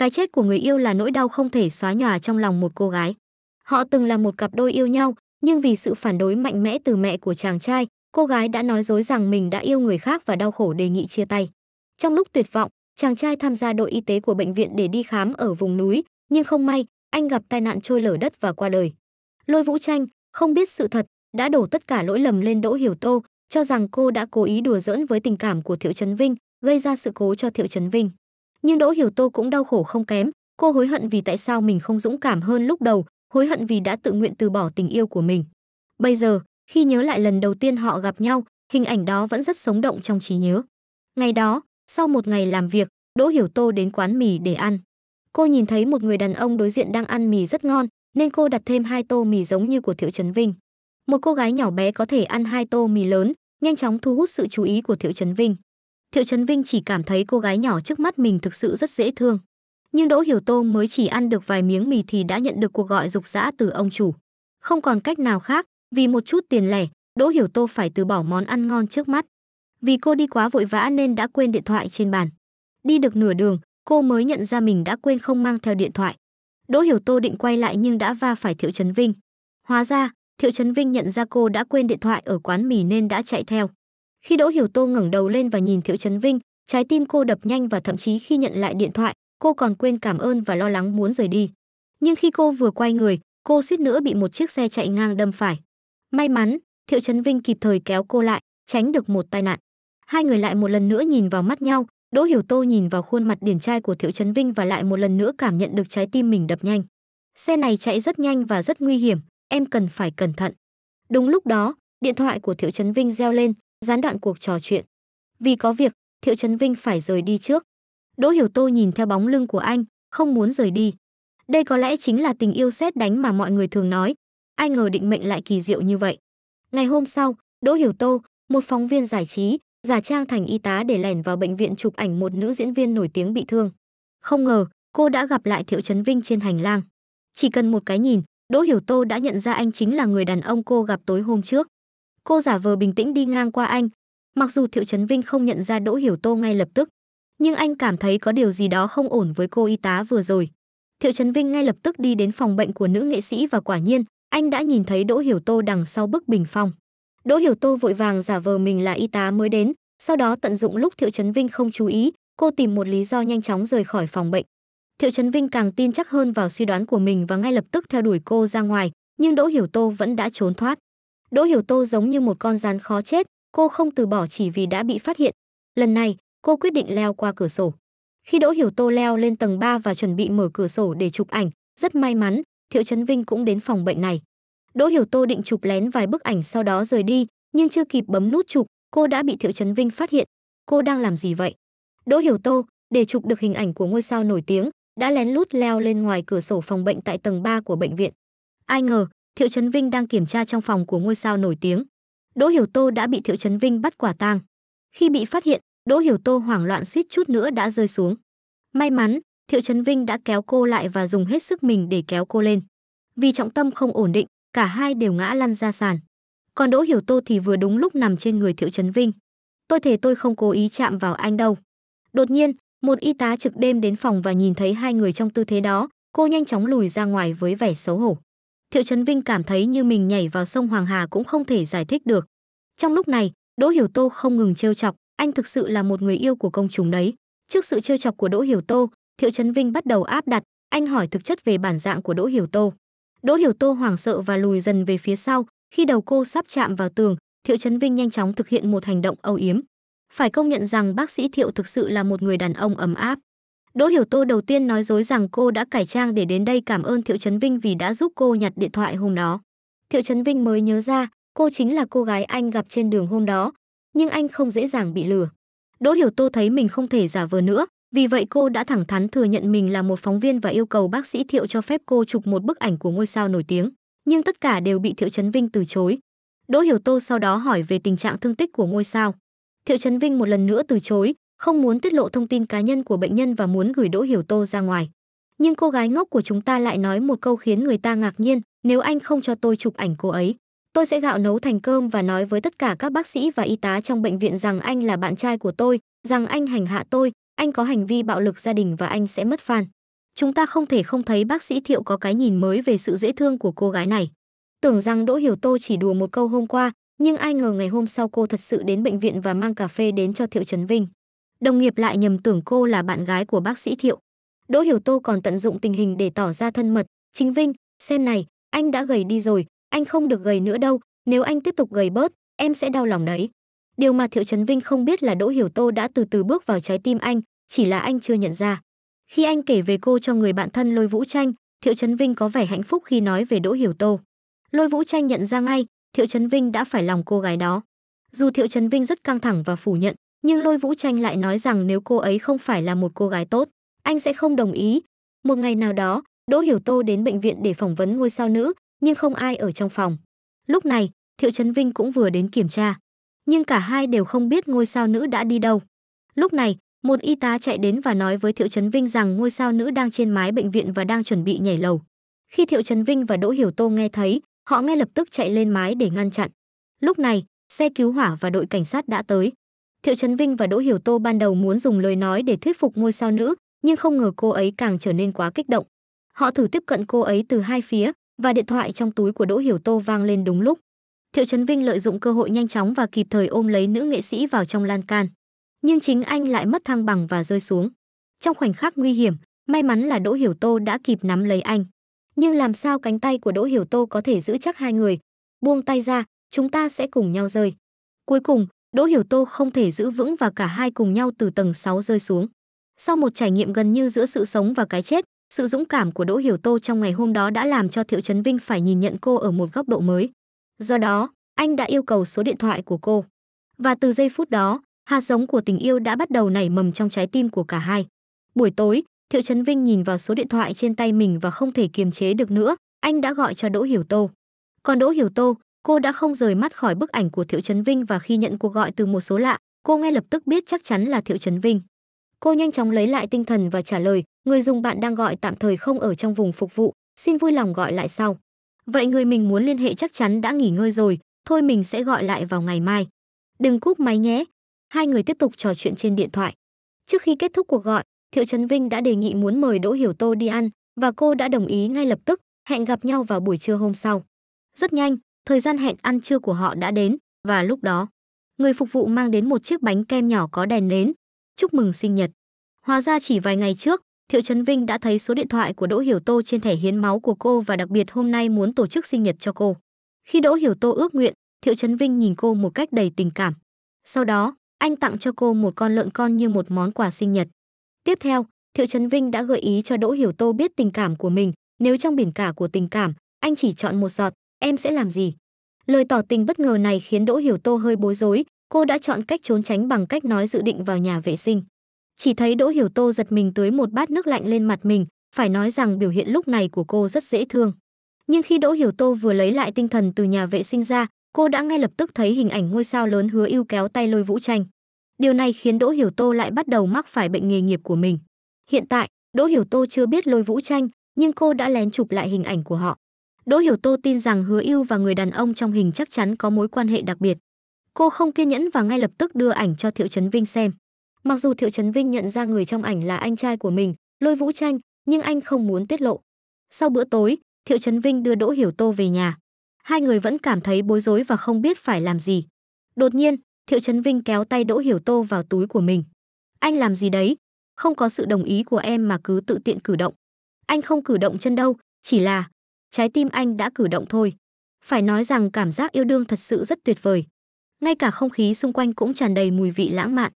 Cái chết của người yêu là nỗi đau không thể xóa nhòa trong lòng một cô gái. Họ từng là một cặp đôi yêu nhau, nhưng vì sự phản đối mạnh mẽ từ mẹ của chàng trai, cô gái đã nói dối rằng mình đã yêu người khác và đau khổ đề nghị chia tay. Trong lúc tuyệt vọng, chàng trai tham gia đội y tế của bệnh viện để đi khám ở vùng núi, nhưng không may, anh gặp tai nạn trôi lở đất và qua đời. Lôi Vũ Tranh, không biết sự thật, đã đổ tất cả lỗi lầm lên Đỗ Hiểu Tô, cho rằng cô đã cố ý đùa giỡn với tình cảm của Thiệu Trấn Vinh, gây ra sự cố cho Thiệu Trấn Vinh nhưng Đỗ Hiểu Tô cũng đau khổ không kém, cô hối hận vì tại sao mình không dũng cảm hơn lúc đầu, hối hận vì đã tự nguyện từ bỏ tình yêu của mình. Bây giờ, khi nhớ lại lần đầu tiên họ gặp nhau, hình ảnh đó vẫn rất sống động trong trí nhớ. Ngày đó, sau một ngày làm việc, Đỗ Hiểu Tô đến quán mì để ăn. Cô nhìn thấy một người đàn ông đối diện đang ăn mì rất ngon, nên cô đặt thêm hai tô mì giống như của Thiệu Trấn Vinh. Một cô gái nhỏ bé có thể ăn hai tô mì lớn, nhanh chóng thu hút sự chú ý của Thiệu Trấn Vinh. Thiệu Trấn Vinh chỉ cảm thấy cô gái nhỏ trước mắt mình thực sự rất dễ thương. Nhưng Đỗ Hiểu Tô mới chỉ ăn được vài miếng mì thì đã nhận được cuộc gọi dục dã từ ông chủ. Không còn cách nào khác, vì một chút tiền lẻ, Đỗ Hiểu Tô phải từ bỏ món ăn ngon trước mắt. Vì cô đi quá vội vã nên đã quên điện thoại trên bàn. Đi được nửa đường, cô mới nhận ra mình đã quên không mang theo điện thoại. Đỗ Hiểu Tô định quay lại nhưng đã va phải Thiệu Trấn Vinh. Hóa ra, Thiệu Trấn Vinh nhận ra cô đã quên điện thoại ở quán mì nên đã chạy theo. Khi Đỗ Hiểu Tô ngẩng đầu lên và nhìn Thiệu Trấn Vinh, trái tim cô đập nhanh và thậm chí khi nhận lại điện thoại, cô còn quên cảm ơn và lo lắng muốn rời đi. Nhưng khi cô vừa quay người, cô suýt nữa bị một chiếc xe chạy ngang đâm phải. May mắn, Thiệu Trấn Vinh kịp thời kéo cô lại, tránh được một tai nạn. Hai người lại một lần nữa nhìn vào mắt nhau, Đỗ Hiểu Tô nhìn vào khuôn mặt điển trai của Thiệu Trấn Vinh và lại một lần nữa cảm nhận được trái tim mình đập nhanh. Xe này chạy rất nhanh và rất nguy hiểm, em cần phải cẩn thận. Đúng lúc đó, điện thoại của Thiệu Trấn Vinh reo lên, gián đoạn cuộc trò chuyện. Vì có việc, Thiệu Trấn Vinh phải rời đi trước. Đỗ Hiểu Tô nhìn theo bóng lưng của anh, không muốn rời đi. Đây có lẽ chính là tình yêu xét đánh mà mọi người thường nói, ai ngờ định mệnh lại kỳ diệu như vậy. Ngày hôm sau, Đỗ Hiểu Tô, một phóng viên giải trí, giả trang thành y tá để lẻn vào bệnh viện chụp ảnh một nữ diễn viên nổi tiếng bị thương. Không ngờ, cô đã gặp lại Thiệu Trấn Vinh trên hành lang. Chỉ cần một cái nhìn, Đỗ Hiểu Tô đã nhận ra anh chính là người đàn ông cô gặp tối hôm trước. Cô giả vờ bình tĩnh đi ngang qua anh. Mặc dù Thiệu Trấn Vinh không nhận ra Đỗ Hiểu Tô ngay lập tức, nhưng anh cảm thấy có điều gì đó không ổn với cô y tá vừa rồi. Thiệu Trấn Vinh ngay lập tức đi đến phòng bệnh của nữ nghệ sĩ và quả nhiên, anh đã nhìn thấy Đỗ Hiểu Tô đằng sau bức bình phong. Đỗ Hiểu Tô vội vàng giả vờ mình là y tá mới đến, sau đó tận dụng lúc Thiệu Trấn Vinh không chú ý, cô tìm một lý do nhanh chóng rời khỏi phòng bệnh. Thiệu Trấn Vinh càng tin chắc hơn vào suy đoán của mình và ngay lập tức theo đuổi cô ra ngoài, nhưng Đỗ Hiểu Tô vẫn đã trốn thoát. Đỗ Hiểu Tô giống như một con rắn khó chết, cô không từ bỏ chỉ vì đã bị phát hiện. Lần này, cô quyết định leo qua cửa sổ. Khi Đỗ Hiểu Tô leo lên tầng 3 và chuẩn bị mở cửa sổ để chụp ảnh, rất may mắn, Thiệu Trấn Vinh cũng đến phòng bệnh này. Đỗ Hiểu Tô định chụp lén vài bức ảnh sau đó rời đi, nhưng chưa kịp bấm nút chụp, cô đã bị Thiệu Trấn Vinh phát hiện. Cô đang làm gì vậy? Đỗ Hiểu Tô, để chụp được hình ảnh của ngôi sao nổi tiếng, đã lén lút leo lên ngoài cửa sổ phòng bệnh tại tầng 3 của bệnh viện. Ai ngờ, Thiệu Trấn Vinh đang kiểm tra trong phòng của ngôi sao nổi tiếng. Đỗ Hiểu Tô đã bị Thiệu Trấn Vinh bắt quả tang. Khi bị phát hiện, Đỗ Hiểu Tô hoảng loạn suýt chút nữa đã rơi xuống. May mắn, Thiệu Trấn Vinh đã kéo cô lại và dùng hết sức mình để kéo cô lên. Vì trọng tâm không ổn định, cả hai đều ngã lăn ra sàn. Còn Đỗ Hiểu Tô thì vừa đúng lúc nằm trên người Thiệu Trấn Vinh. Tôi thề tôi không cố ý chạm vào anh đâu. Đột nhiên, một y tá trực đêm đến phòng và nhìn thấy hai người trong tư thế đó, cô nhanh chóng lùi ra ngoài với vẻ xấu hổ. Thiệu Trấn Vinh cảm thấy như mình nhảy vào sông Hoàng Hà cũng không thể giải thích được. Trong lúc này, Đỗ Hiểu Tô không ngừng trêu chọc, anh thực sự là một người yêu của công chúng đấy. Trước sự trêu chọc của Đỗ Hiểu Tô, Thiệu Trấn Vinh bắt đầu áp đặt, anh hỏi thực chất về bản dạng của Đỗ Hiểu Tô. Đỗ Hiểu Tô hoảng sợ và lùi dần về phía sau, khi đầu cô sắp chạm vào tường, Thiệu Trấn Vinh nhanh chóng thực hiện một hành động âu yếm. Phải công nhận rằng bác sĩ Thiệu thực sự là một người đàn ông ấm áp. Đỗ Hiểu Tô đầu tiên nói dối rằng cô đã cải trang để đến đây cảm ơn Thiệu Trấn Vinh vì đã giúp cô nhặt điện thoại hôm đó. Thiệu Trấn Vinh mới nhớ ra, cô chính là cô gái anh gặp trên đường hôm đó, nhưng anh không dễ dàng bị lừa. Đỗ Hiểu Tô thấy mình không thể giả vờ nữa, vì vậy cô đã thẳng thắn thừa nhận mình là một phóng viên và yêu cầu bác sĩ Thiệu cho phép cô chụp một bức ảnh của ngôi sao nổi tiếng, nhưng tất cả đều bị Thiệu Trấn Vinh từ chối. Đỗ Hiểu Tô sau đó hỏi về tình trạng thương tích của ngôi sao. Thiệu Trấn Vinh một lần nữa từ chối, không muốn tiết lộ thông tin cá nhân của bệnh nhân và muốn gửi Đỗ Hiểu Tô ra ngoài. Nhưng cô gái ngốc của chúng ta lại nói một câu khiến người ta ngạc nhiên, nếu anh không cho tôi chụp ảnh cô ấy, tôi sẽ gạo nấu thành cơm và nói với tất cả các bác sĩ và y tá trong bệnh viện rằng anh là bạn trai của tôi, rằng anh hành hạ tôi, anh có hành vi bạo lực gia đình và anh sẽ mất fan. Chúng ta không thể không thấy bác sĩ Thiệu có cái nhìn mới về sự dễ thương của cô gái này. Tưởng rằng Đỗ Hiểu Tô chỉ đùa một câu hôm qua, nhưng ai ngờ ngày hôm sau cô thật sự đến bệnh viện và mang cà phê đến cho Thiệu Trấn Vinh. Đồng nghiệp lại nhầm tưởng cô là bạn gái của bác sĩ Thiệu. Đỗ Hiểu Tô còn tận dụng tình hình để tỏ ra thân mật. Chính Vinh, xem này, anh đã gầy đi rồi, anh không được gầy nữa đâu, nếu anh tiếp tục gầy bớt, em sẽ đau lòng đấy. Điều mà Thiệu Trấn Vinh không biết là Đỗ Hiểu Tô đã từ từ bước vào trái tim anh, chỉ là anh chưa nhận ra. Khi anh kể về cô cho người bạn thân Lôi Vũ Tranh, Thiệu Trấn Vinh có vẻ hạnh phúc khi nói về Đỗ Hiểu Tô. Lôi Vũ Tranh nhận ra ngay, Thiệu Trấn Vinh đã phải lòng cô gái đó. Dù Thiệu Trấn Vinh rất căng thẳng và phủ nhận, nhưng Lôi Vũ Tranh lại nói rằng nếu cô ấy không phải là một cô gái tốt, anh sẽ không đồng ý. Một ngày nào đó, Đỗ Hiểu Tô đến bệnh viện để phỏng vấn ngôi sao nữ, nhưng không ai ở trong phòng. Lúc này, Thiệu Trấn Vinh cũng vừa đến kiểm tra, nhưng cả hai đều không biết ngôi sao nữ đã đi đâu. Lúc này, một y tá chạy đến và nói với Thiệu Trấn Vinh rằng ngôi sao nữ đang trên mái bệnh viện và đang chuẩn bị nhảy lầu. Khi Thiệu Trấn Vinh và Đỗ Hiểu Tô nghe thấy, họ ngay lập tức chạy lên mái để ngăn chặn. Lúc này, xe cứu hỏa và đội cảnh sát đã tới. Thiệu Trấn Vinh và Đỗ Hiểu Tô ban đầu muốn dùng lời nói để thuyết phục ngôi sao nữ, nhưng không ngờ cô ấy càng trở nên quá kích động. Họ thử tiếp cận cô ấy từ hai phía và điện thoại trong túi của Đỗ Hiểu Tô vang lên đúng lúc. Thiệu Trấn Vinh lợi dụng cơ hội nhanh chóng và kịp thời ôm lấy nữ nghệ sĩ vào trong lan can. Nhưng chính anh lại mất thăng bằng và rơi xuống. Trong khoảnh khắc nguy hiểm, may mắn là Đỗ Hiểu Tô đã kịp nắm lấy anh. Nhưng làm sao cánh tay của Đỗ Hiểu Tô có thể giữ chắc hai người? Buông tay ra, chúng ta sẽ cùng nhau rơi. Cuối cùng, Đỗ Hiểu Tô không thể giữ vững và cả hai cùng nhau từ tầng 6 rơi xuống. Sau một trải nghiệm gần như giữa sự sống và cái chết, sự dũng cảm của Đỗ Hiểu Tô trong ngày hôm đó đã làm cho Thiệu Trấn Vinh phải nhìn nhận cô ở một góc độ mới. Do đó, anh đã yêu cầu số điện thoại của cô. Và từ giây phút đó, hạt giống của tình yêu đã bắt đầu nảy mầm trong trái tim của cả hai. Buổi tối, Thiệu Trấn Vinh nhìn vào số điện thoại trên tay mình và không thể kiềm chế được nữa, anh đã gọi cho Đỗ Hiểu Tô. Còn Đỗ Hiểu Tô, Cô đã không rời mắt khỏi bức ảnh của Thiệu Trấn Vinh và khi nhận cuộc gọi từ một số lạ, cô ngay lập tức biết chắc chắn là Thiệu Trấn Vinh. Cô nhanh chóng lấy lại tinh thần và trả lời, người dùng bạn đang gọi tạm thời không ở trong vùng phục vụ, xin vui lòng gọi lại sau. Vậy người mình muốn liên hệ chắc chắn đã nghỉ ngơi rồi, thôi mình sẽ gọi lại vào ngày mai. Đừng cúp máy nhé. Hai người tiếp tục trò chuyện trên điện thoại. Trước khi kết thúc cuộc gọi, Thiệu Trấn Vinh đã đề nghị muốn mời Đỗ Hiểu Tô đi ăn và cô đã đồng ý ngay lập tức, hẹn gặp nhau vào buổi trưa hôm sau. Rất nhanh, Thời gian hẹn ăn trưa của họ đã đến và lúc đó, người phục vụ mang đến một chiếc bánh kem nhỏ có đèn nến. Chúc mừng sinh nhật. Hóa ra chỉ vài ngày trước, Thiệu Trấn Vinh đã thấy số điện thoại của Đỗ Hiểu Tô trên thẻ hiến máu của cô và đặc biệt hôm nay muốn tổ chức sinh nhật cho cô. Khi Đỗ Hiểu Tô ước nguyện, Thiệu Trấn Vinh nhìn cô một cách đầy tình cảm. Sau đó, anh tặng cho cô một con lợn con như một món quà sinh nhật. Tiếp theo, Thiệu Trấn Vinh đã gợi ý cho Đỗ Hiểu Tô biết tình cảm của mình, nếu trong biển cả của tình cảm, anh chỉ chọn một giọt, em sẽ làm gì? Lời tỏ tình bất ngờ này khiến Đỗ Hiểu Tô hơi bối rối, cô đã chọn cách trốn tránh bằng cách nói dự định vào nhà vệ sinh. Chỉ thấy Đỗ Hiểu Tô giật mình tới một bát nước lạnh lên mặt mình, phải nói rằng biểu hiện lúc này của cô rất dễ thương. Nhưng khi Đỗ Hiểu Tô vừa lấy lại tinh thần từ nhà vệ sinh ra, cô đã ngay lập tức thấy hình ảnh ngôi sao lớn hứa yêu kéo tay lôi vũ tranh. Điều này khiến Đỗ Hiểu Tô lại bắt đầu mắc phải bệnh nghề nghiệp của mình. Hiện tại, Đỗ Hiểu Tô chưa biết lôi vũ tranh, nhưng cô đã lén chụp lại hình ảnh của họ. Đỗ Hiểu Tô tin rằng Hứa Yêu và người đàn ông trong hình chắc chắn có mối quan hệ đặc biệt. Cô không kiên nhẫn và ngay lập tức đưa ảnh cho Thiệu Trấn Vinh xem. Mặc dù Thiệu Trấn Vinh nhận ra người trong ảnh là anh trai của mình, Lôi Vũ Tranh, nhưng anh không muốn tiết lộ. Sau bữa tối, Thiệu Trấn Vinh đưa Đỗ Hiểu Tô về nhà. Hai người vẫn cảm thấy bối rối và không biết phải làm gì. Đột nhiên, Thiệu Trấn Vinh kéo tay Đỗ Hiểu Tô vào túi của mình. Anh làm gì đấy? Không có sự đồng ý của em mà cứ tự tiện cử động. Anh không cử động chân đâu, chỉ là trái tim anh đã cử động thôi. Phải nói rằng cảm giác yêu đương thật sự rất tuyệt vời. Ngay cả không khí xung quanh cũng tràn đầy mùi vị lãng mạn.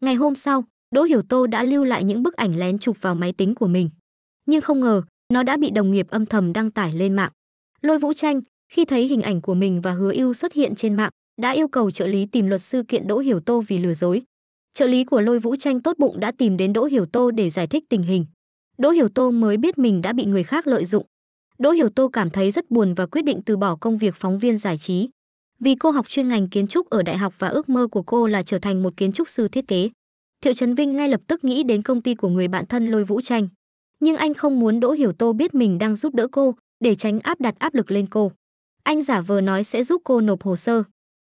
Ngày hôm sau, Đỗ Hiểu Tô đã lưu lại những bức ảnh lén chụp vào máy tính của mình. Nhưng không ngờ, nó đã bị đồng nghiệp âm thầm đăng tải lên mạng. Lôi Vũ Tranh, khi thấy hình ảnh của mình và Hứa Yêu xuất hiện trên mạng, đã yêu cầu trợ lý tìm luật sư kiện Đỗ Hiểu Tô vì lừa dối. Trợ lý của Lôi Vũ Tranh tốt bụng đã tìm đến Đỗ Hiểu Tô để giải thích tình hình. Đỗ Hiểu Tô mới biết mình đã bị người khác lợi dụng, Đỗ Hiểu Tô cảm thấy rất buồn và quyết định từ bỏ công việc phóng viên giải trí. Vì cô học chuyên ngành kiến trúc ở đại học và ước mơ của cô là trở thành một kiến trúc sư thiết kế. Thiệu Trấn Vinh ngay lập tức nghĩ đến công ty của người bạn thân Lôi Vũ Tranh. Nhưng anh không muốn Đỗ Hiểu Tô biết mình đang giúp đỡ cô để tránh áp đặt áp lực lên cô. Anh giả vờ nói sẽ giúp cô nộp hồ sơ.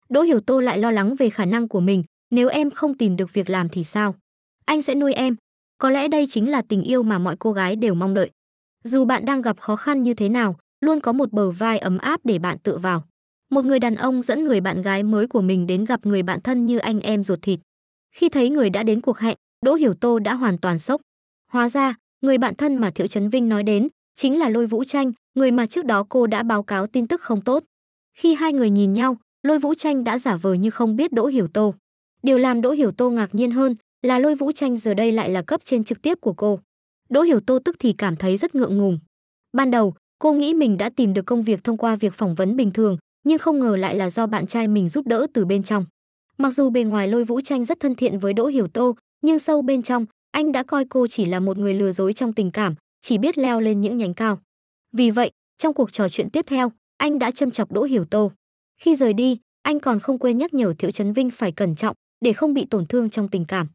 Đỗ Hiểu Tô lại lo lắng về khả năng của mình, nếu em không tìm được việc làm thì sao? Anh sẽ nuôi em. Có lẽ đây chính là tình yêu mà mọi cô gái đều mong đợi. Dù bạn đang gặp khó khăn như thế nào, luôn có một bờ vai ấm áp để bạn tựa vào. Một người đàn ông dẫn người bạn gái mới của mình đến gặp người bạn thân như anh em ruột thịt. Khi thấy người đã đến cuộc hẹn, Đỗ Hiểu Tô đã hoàn toàn sốc. Hóa ra, người bạn thân mà Thiệu Trấn Vinh nói đến chính là Lôi Vũ Tranh, người mà trước đó cô đã báo cáo tin tức không tốt. Khi hai người nhìn nhau, Lôi Vũ Tranh đã giả vờ như không biết Đỗ Hiểu Tô. Điều làm Đỗ Hiểu Tô ngạc nhiên hơn là Lôi Vũ Tranh giờ đây lại là cấp trên trực tiếp của cô. Đỗ Hiểu Tô tức thì cảm thấy rất ngượng ngùng. Ban đầu, cô nghĩ mình đã tìm được công việc thông qua việc phỏng vấn bình thường, nhưng không ngờ lại là do bạn trai mình giúp đỡ từ bên trong. Mặc dù bề ngoài Lôi Vũ Tranh rất thân thiện với Đỗ Hiểu Tô, nhưng sâu bên trong, anh đã coi cô chỉ là một người lừa dối trong tình cảm, chỉ biết leo lên những nhánh cao. Vì vậy, trong cuộc trò chuyện tiếp theo, anh đã châm chọc Đỗ Hiểu Tô. Khi rời đi, anh còn không quên nhắc nhở Thiệu Trấn Vinh phải cẩn trọng để không bị tổn thương trong tình cảm.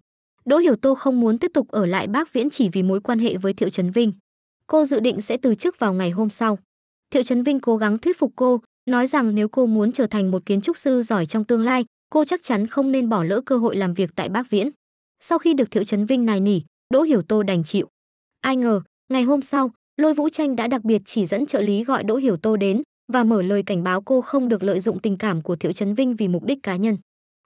Đỗ Hiểu Tô không muốn tiếp tục ở lại Bác Viễn chỉ vì mối quan hệ với Thiệu Trấn Vinh. Cô dự định sẽ từ chức vào ngày hôm sau. Thiệu Trấn Vinh cố gắng thuyết phục cô, nói rằng nếu cô muốn trở thành một kiến trúc sư giỏi trong tương lai, cô chắc chắn không nên bỏ lỡ cơ hội làm việc tại Bác Viễn. Sau khi được Thiệu Trấn Vinh nài nỉ, Đỗ Hiểu Tô đành chịu. Ai ngờ, ngày hôm sau, Lôi Vũ Tranh đã đặc biệt chỉ dẫn trợ lý gọi Đỗ Hiểu Tô đến và mở lời cảnh báo cô không được lợi dụng tình cảm của Thiệu Trấn Vinh vì mục đích cá nhân.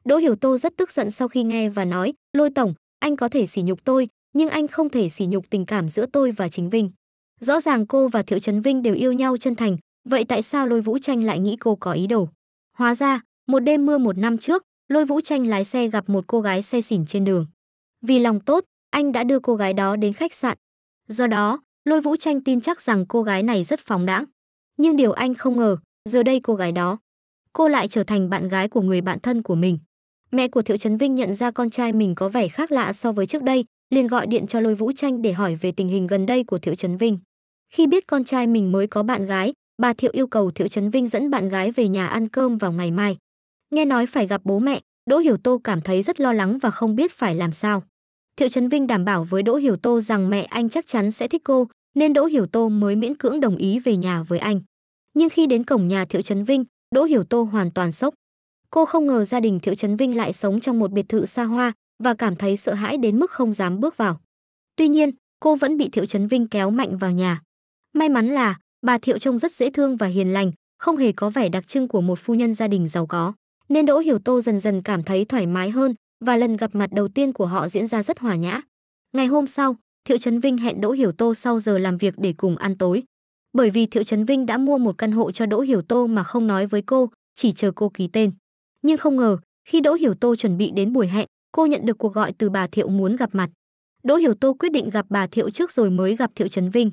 Đỗ Hiểu Tô rất tức giận sau khi nghe và nói, Lôi Tổng, anh có thể sỉ nhục tôi, nhưng anh không thể sỉ nhục tình cảm giữa tôi và chính Vinh. Rõ ràng cô và Thiệu Trấn Vinh đều yêu nhau chân thành, vậy tại sao Lôi Vũ Tranh lại nghĩ cô có ý đồ? Hóa ra, một đêm mưa một năm trước, Lôi Vũ Tranh lái xe gặp một cô gái xe xỉn trên đường. Vì lòng tốt, anh đã đưa cô gái đó đến khách sạn. Do đó, Lôi Vũ Tranh tin chắc rằng cô gái này rất phóng đãng. Nhưng điều anh không ngờ, giờ đây cô gái đó, cô lại trở thành bạn gái của người bạn thân của mình. Mẹ của Thiệu Trấn Vinh nhận ra con trai mình có vẻ khác lạ so với trước đây, liền gọi điện cho Lôi Vũ Tranh để hỏi về tình hình gần đây của Thiệu Trấn Vinh. Khi biết con trai mình mới có bạn gái, bà Thiệu yêu cầu Thiệu Trấn Vinh dẫn bạn gái về nhà ăn cơm vào ngày mai. Nghe nói phải gặp bố mẹ, Đỗ Hiểu Tô cảm thấy rất lo lắng và không biết phải làm sao. Thiệu Trấn Vinh đảm bảo với Đỗ Hiểu Tô rằng mẹ anh chắc chắn sẽ thích cô, nên Đỗ Hiểu Tô mới miễn cưỡng đồng ý về nhà với anh. Nhưng khi đến cổng nhà Thiệu Trấn Vinh, Đỗ Hiểu Tô hoàn toàn sốc cô không ngờ gia đình Thiệu Trấn Vinh lại sống trong một biệt thự xa hoa và cảm thấy sợ hãi đến mức không dám bước vào. Tuy nhiên, cô vẫn bị Thiệu Trấn Vinh kéo mạnh vào nhà. May mắn là bà Thiệu trông rất dễ thương và hiền lành, không hề có vẻ đặc trưng của một phu nhân gia đình giàu có, nên Đỗ Hiểu Tô dần dần cảm thấy thoải mái hơn và lần gặp mặt đầu tiên của họ diễn ra rất hòa nhã. Ngày hôm sau, Thiệu Trấn Vinh hẹn Đỗ Hiểu Tô sau giờ làm việc để cùng ăn tối. Bởi vì Thiệu Trấn Vinh đã mua một căn hộ cho Đỗ Hiểu Tô mà không nói với cô, chỉ chờ cô ký tên nhưng không ngờ khi Đỗ Hiểu Tô chuẩn bị đến buổi hẹn, cô nhận được cuộc gọi từ bà Thiệu muốn gặp mặt. Đỗ Hiểu Tô quyết định gặp bà Thiệu trước rồi mới gặp Thiệu Trấn Vinh.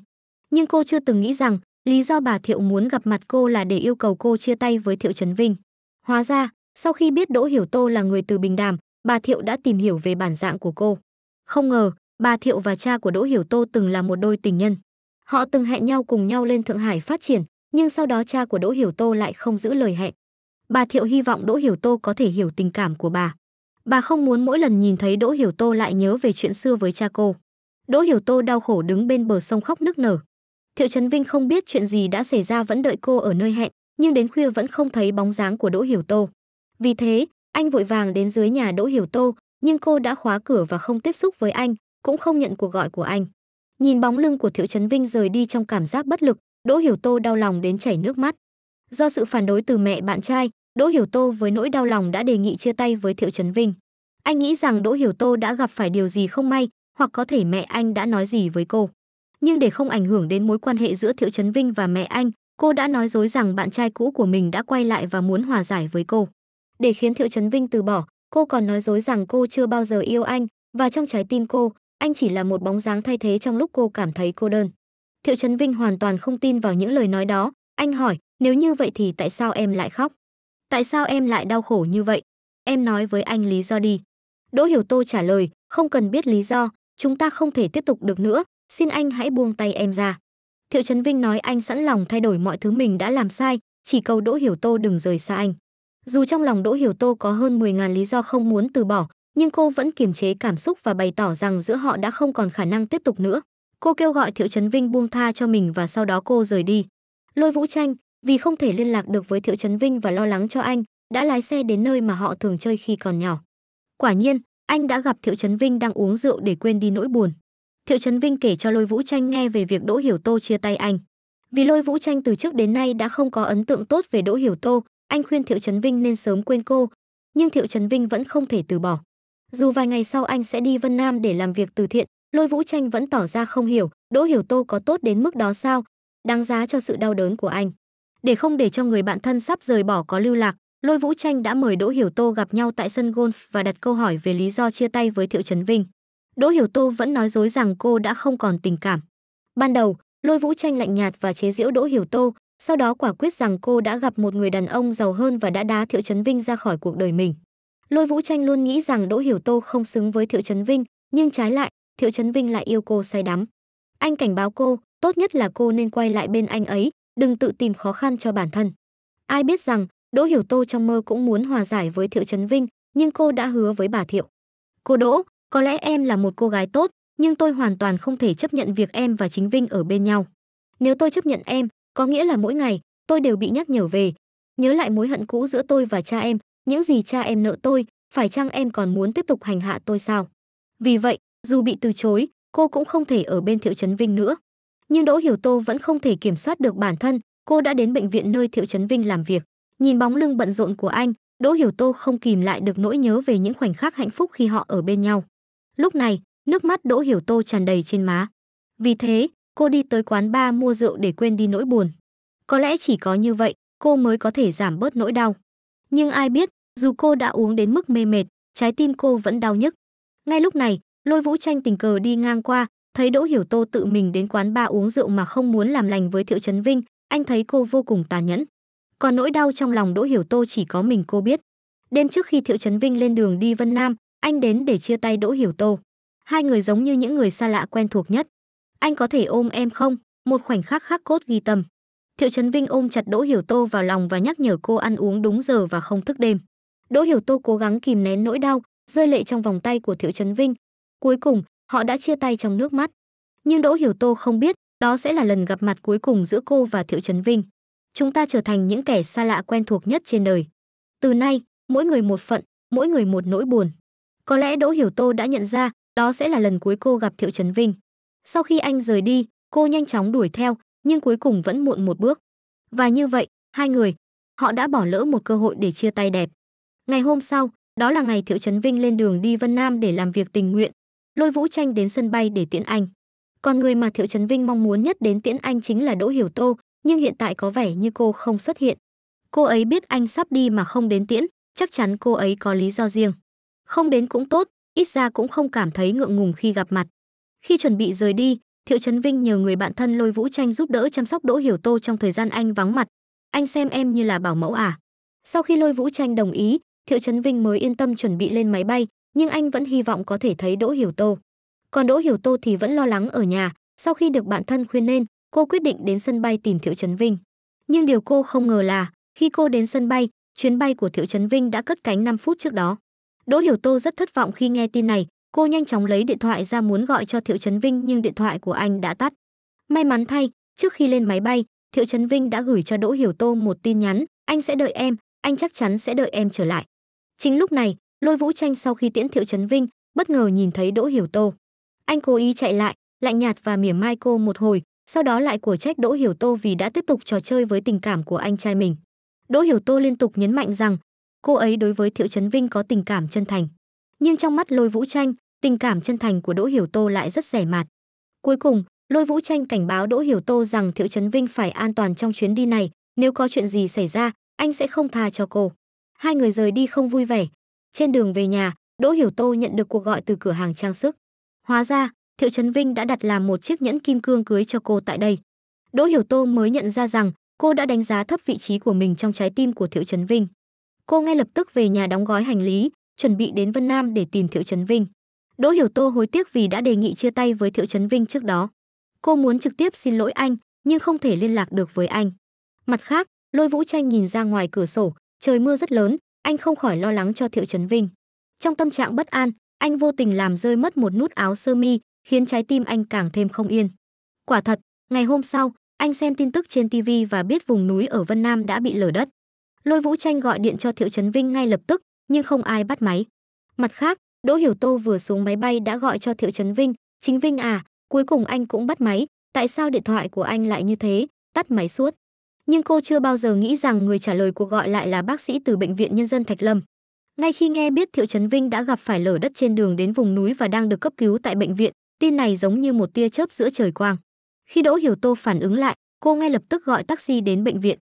Nhưng cô chưa từng nghĩ rằng lý do bà Thiệu muốn gặp mặt cô là để yêu cầu cô chia tay với Thiệu Trấn Vinh. Hóa ra, sau khi biết Đỗ Hiểu Tô là người từ Bình Đàm, bà Thiệu đã tìm hiểu về bản dạng của cô. Không ngờ, bà Thiệu và cha của Đỗ Hiểu Tô từng là một đôi tình nhân. Họ từng hẹn nhau cùng nhau lên Thượng Hải phát triển, nhưng sau đó cha của Đỗ Hiểu Tô lại không giữ lời hẹn. Bà Thiệu hy vọng Đỗ Hiểu Tô có thể hiểu tình cảm của bà. Bà không muốn mỗi lần nhìn thấy Đỗ Hiểu Tô lại nhớ về chuyện xưa với cha cô. Đỗ Hiểu Tô đau khổ đứng bên bờ sông khóc nức nở. Thiệu Trấn Vinh không biết chuyện gì đã xảy ra vẫn đợi cô ở nơi hẹn, nhưng đến khuya vẫn không thấy bóng dáng của Đỗ Hiểu Tô. Vì thế, anh vội vàng đến dưới nhà Đỗ Hiểu Tô, nhưng cô đã khóa cửa và không tiếp xúc với anh, cũng không nhận cuộc gọi của anh. Nhìn bóng lưng của Thiệu Trấn Vinh rời đi trong cảm giác bất lực, Đỗ Hiểu Tô đau lòng đến chảy nước mắt. Do sự phản đối từ mẹ bạn trai, Đỗ Hiểu Tô với nỗi đau lòng đã đề nghị chia tay với Thiệu Trấn Vinh. Anh nghĩ rằng Đỗ Hiểu Tô đã gặp phải điều gì không may, hoặc có thể mẹ anh đã nói gì với cô. Nhưng để không ảnh hưởng đến mối quan hệ giữa Thiệu Trấn Vinh và mẹ anh, cô đã nói dối rằng bạn trai cũ của mình đã quay lại và muốn hòa giải với cô. Để khiến Thiệu Trấn Vinh từ bỏ, cô còn nói dối rằng cô chưa bao giờ yêu anh và trong trái tim cô, anh chỉ là một bóng dáng thay thế trong lúc cô cảm thấy cô đơn. Thiệu Trấn Vinh hoàn toàn không tin vào những lời nói đó, anh hỏi, nếu như vậy thì tại sao em lại khóc? Tại sao em lại đau khổ như vậy? Em nói với anh lý do đi. Đỗ Hiểu Tô trả lời, không cần biết lý do, chúng ta không thể tiếp tục được nữa, xin anh hãy buông tay em ra. Thiệu Trấn Vinh nói anh sẵn lòng thay đổi mọi thứ mình đã làm sai, chỉ cầu Đỗ Hiểu Tô đừng rời xa anh. Dù trong lòng Đỗ Hiểu Tô có hơn 10.000 lý do không muốn từ bỏ, nhưng cô vẫn kiềm chế cảm xúc và bày tỏ rằng giữa họ đã không còn khả năng tiếp tục nữa. Cô kêu gọi Thiệu Trấn Vinh buông tha cho mình và sau đó cô rời đi. Lôi Vũ Tranh, vì không thể liên lạc được với Thiệu Trấn Vinh và lo lắng cho anh, đã lái xe đến nơi mà họ thường chơi khi còn nhỏ. Quả nhiên, anh đã gặp Thiệu Trấn Vinh đang uống rượu để quên đi nỗi buồn. Thiệu Trấn Vinh kể cho Lôi Vũ Tranh nghe về việc Đỗ Hiểu Tô chia tay anh. Vì Lôi Vũ Tranh từ trước đến nay đã không có ấn tượng tốt về Đỗ Hiểu Tô, anh khuyên Thiệu Trấn Vinh nên sớm quên cô, nhưng Thiệu Trấn Vinh vẫn không thể từ bỏ. Dù vài ngày sau anh sẽ đi Vân Nam để làm việc từ thiện, Lôi Vũ Tranh vẫn tỏ ra không hiểu, Đỗ Hiểu Tô có tốt đến mức đó sao, đáng giá cho sự đau đớn của anh. Để không để cho người bạn thân sắp rời bỏ có lưu lạc, Lôi Vũ Tranh đã mời Đỗ Hiểu Tô gặp nhau tại sân golf và đặt câu hỏi về lý do chia tay với Thiệu Trấn Vinh. Đỗ Hiểu Tô vẫn nói dối rằng cô đã không còn tình cảm. Ban đầu, Lôi Vũ Tranh lạnh nhạt và chế giễu Đỗ Hiểu Tô, sau đó quả quyết rằng cô đã gặp một người đàn ông giàu hơn và đã đá Thiệu Trấn Vinh ra khỏi cuộc đời mình. Lôi Vũ Tranh luôn nghĩ rằng Đỗ Hiểu Tô không xứng với Thiệu Trấn Vinh, nhưng trái lại, Thiệu Trấn Vinh lại yêu cô say đắm. Anh cảnh báo cô, tốt nhất là cô nên quay lại bên anh ấy, đừng tự tìm khó khăn cho bản thân. Ai biết rằng, Đỗ Hiểu Tô trong mơ cũng muốn hòa giải với Thiệu Trấn Vinh, nhưng cô đã hứa với bà Thiệu. Cô Đỗ, có lẽ em là một cô gái tốt, nhưng tôi hoàn toàn không thể chấp nhận việc em và chính Vinh ở bên nhau. Nếu tôi chấp nhận em, có nghĩa là mỗi ngày tôi đều bị nhắc nhở về. Nhớ lại mối hận cũ giữa tôi và cha em, những gì cha em nợ tôi, phải chăng em còn muốn tiếp tục hành hạ tôi sao? Vì vậy, dù bị từ chối, cô cũng không thể ở bên Thiệu Trấn Vinh nữa nhưng Đỗ Hiểu Tô vẫn không thể kiểm soát được bản thân, cô đã đến bệnh viện nơi Thiệu Trấn Vinh làm việc. Nhìn bóng lưng bận rộn của anh, Đỗ Hiểu Tô không kìm lại được nỗi nhớ về những khoảnh khắc hạnh phúc khi họ ở bên nhau. Lúc này, nước mắt Đỗ Hiểu Tô tràn đầy trên má. Vì thế, cô đi tới quán bar mua rượu để quên đi nỗi buồn. Có lẽ chỉ có như vậy, cô mới có thể giảm bớt nỗi đau. Nhưng ai biết, dù cô đã uống đến mức mê mệt, trái tim cô vẫn đau nhức. Ngay lúc này, Lôi Vũ Tranh tình cờ đi ngang qua, Thấy Đỗ Hiểu Tô tự mình đến quán ba uống rượu mà không muốn làm lành với Thiệu Trấn Vinh, anh thấy cô vô cùng tàn nhẫn. Còn nỗi đau trong lòng Đỗ Hiểu Tô chỉ có mình cô biết. Đêm trước khi Thiệu Trấn Vinh lên đường đi Vân Nam, anh đến để chia tay Đỗ Hiểu Tô. Hai người giống như những người xa lạ quen thuộc nhất. Anh có thể ôm em không? Một khoảnh khắc khắc cốt ghi tâm. Thiệu Trấn Vinh ôm chặt Đỗ Hiểu Tô vào lòng và nhắc nhở cô ăn uống đúng giờ và không thức đêm. Đỗ Hiểu Tô cố gắng kìm nén nỗi đau, rơi lệ trong vòng tay của Thiệu Trấn Vinh. Cuối cùng, họ đã chia tay trong nước mắt. Nhưng Đỗ Hiểu Tô không biết, đó sẽ là lần gặp mặt cuối cùng giữa cô và Thiệu Trấn Vinh. Chúng ta trở thành những kẻ xa lạ quen thuộc nhất trên đời. Từ nay, mỗi người một phận, mỗi người một nỗi buồn. Có lẽ Đỗ Hiểu Tô đã nhận ra, đó sẽ là lần cuối cô gặp Thiệu Trấn Vinh. Sau khi anh rời đi, cô nhanh chóng đuổi theo, nhưng cuối cùng vẫn muộn một bước. Và như vậy, hai người, họ đã bỏ lỡ một cơ hội để chia tay đẹp. Ngày hôm sau, đó là ngày Thiệu Trấn Vinh lên đường đi Vân Nam để làm việc tình nguyện, lôi Vũ Tranh đến sân bay để tiễn anh. Còn người mà Thiệu Trấn Vinh mong muốn nhất đến tiễn anh chính là Đỗ Hiểu Tô, nhưng hiện tại có vẻ như cô không xuất hiện. Cô ấy biết anh sắp đi mà không đến tiễn, chắc chắn cô ấy có lý do riêng. Không đến cũng tốt, ít ra cũng không cảm thấy ngượng ngùng khi gặp mặt. Khi chuẩn bị rời đi, Thiệu Trấn Vinh nhờ người bạn thân lôi Vũ Tranh giúp đỡ chăm sóc Đỗ Hiểu Tô trong thời gian anh vắng mặt. Anh xem em như là bảo mẫu à? Sau khi lôi Vũ Tranh đồng ý, Thiệu Trấn Vinh mới yên tâm chuẩn bị lên máy bay, nhưng anh vẫn hy vọng có thể thấy Đỗ Hiểu Tô. Còn Đỗ Hiểu Tô thì vẫn lo lắng ở nhà, sau khi được bạn thân khuyên nên, cô quyết định đến sân bay tìm Thiệu Trấn Vinh. Nhưng điều cô không ngờ là, khi cô đến sân bay, chuyến bay của Thiệu Trấn Vinh đã cất cánh 5 phút trước đó. Đỗ Hiểu Tô rất thất vọng khi nghe tin này, cô nhanh chóng lấy điện thoại ra muốn gọi cho Thiệu Trấn Vinh nhưng điện thoại của anh đã tắt. May mắn thay, trước khi lên máy bay, Thiệu Trấn Vinh đã gửi cho Đỗ Hiểu Tô một tin nhắn, anh sẽ đợi em, anh chắc chắn sẽ đợi em trở lại. Chính lúc này, lôi vũ tranh sau khi tiễn thiệu trấn vinh bất ngờ nhìn thấy đỗ hiểu tô anh cố ý chạy lại lạnh nhạt và mỉa mai cô một hồi sau đó lại của trách đỗ hiểu tô vì đã tiếp tục trò chơi với tình cảm của anh trai mình đỗ hiểu tô liên tục nhấn mạnh rằng cô ấy đối với thiệu trấn vinh có tình cảm chân thành nhưng trong mắt lôi vũ tranh tình cảm chân thành của đỗ hiểu tô lại rất rẻ mạt cuối cùng lôi vũ tranh cảnh báo đỗ hiểu tô rằng thiệu trấn vinh phải an toàn trong chuyến đi này nếu có chuyện gì xảy ra anh sẽ không tha cho cô hai người rời đi không vui vẻ trên đường về nhà, Đỗ Hiểu Tô nhận được cuộc gọi từ cửa hàng trang sức. Hóa ra, Thiệu Trấn Vinh đã đặt làm một chiếc nhẫn kim cương cưới cho cô tại đây. Đỗ Hiểu Tô mới nhận ra rằng cô đã đánh giá thấp vị trí của mình trong trái tim của Thiệu Trấn Vinh. Cô ngay lập tức về nhà đóng gói hành lý, chuẩn bị đến Vân Nam để tìm Thiệu Trấn Vinh. Đỗ Hiểu Tô hối tiếc vì đã đề nghị chia tay với Thiệu Trấn Vinh trước đó. Cô muốn trực tiếp xin lỗi anh, nhưng không thể liên lạc được với anh. Mặt khác, Lôi Vũ Tranh nhìn ra ngoài cửa sổ, trời mưa rất lớn, anh không khỏi lo lắng cho Thiệu Trấn Vinh. Trong tâm trạng bất an, anh vô tình làm rơi mất một nút áo sơ mi, khiến trái tim anh càng thêm không yên. Quả thật, ngày hôm sau, anh xem tin tức trên TV và biết vùng núi ở Vân Nam đã bị lở đất. Lôi Vũ Tranh gọi điện cho Thiệu Trấn Vinh ngay lập tức, nhưng không ai bắt máy. Mặt khác, Đỗ Hiểu Tô vừa xuống máy bay đã gọi cho Thiệu Trấn Vinh, "Chính Vinh à, cuối cùng anh cũng bắt máy, tại sao điện thoại của anh lại như thế, tắt máy suốt?" nhưng cô chưa bao giờ nghĩ rằng người trả lời cuộc gọi lại là bác sĩ từ Bệnh viện Nhân dân Thạch Lâm. Ngay khi nghe biết Thiệu Trấn Vinh đã gặp phải lở đất trên đường đến vùng núi và đang được cấp cứu tại bệnh viện, tin này giống như một tia chớp giữa trời quang. Khi Đỗ Hiểu Tô phản ứng lại, cô ngay lập tức gọi taxi đến bệnh viện.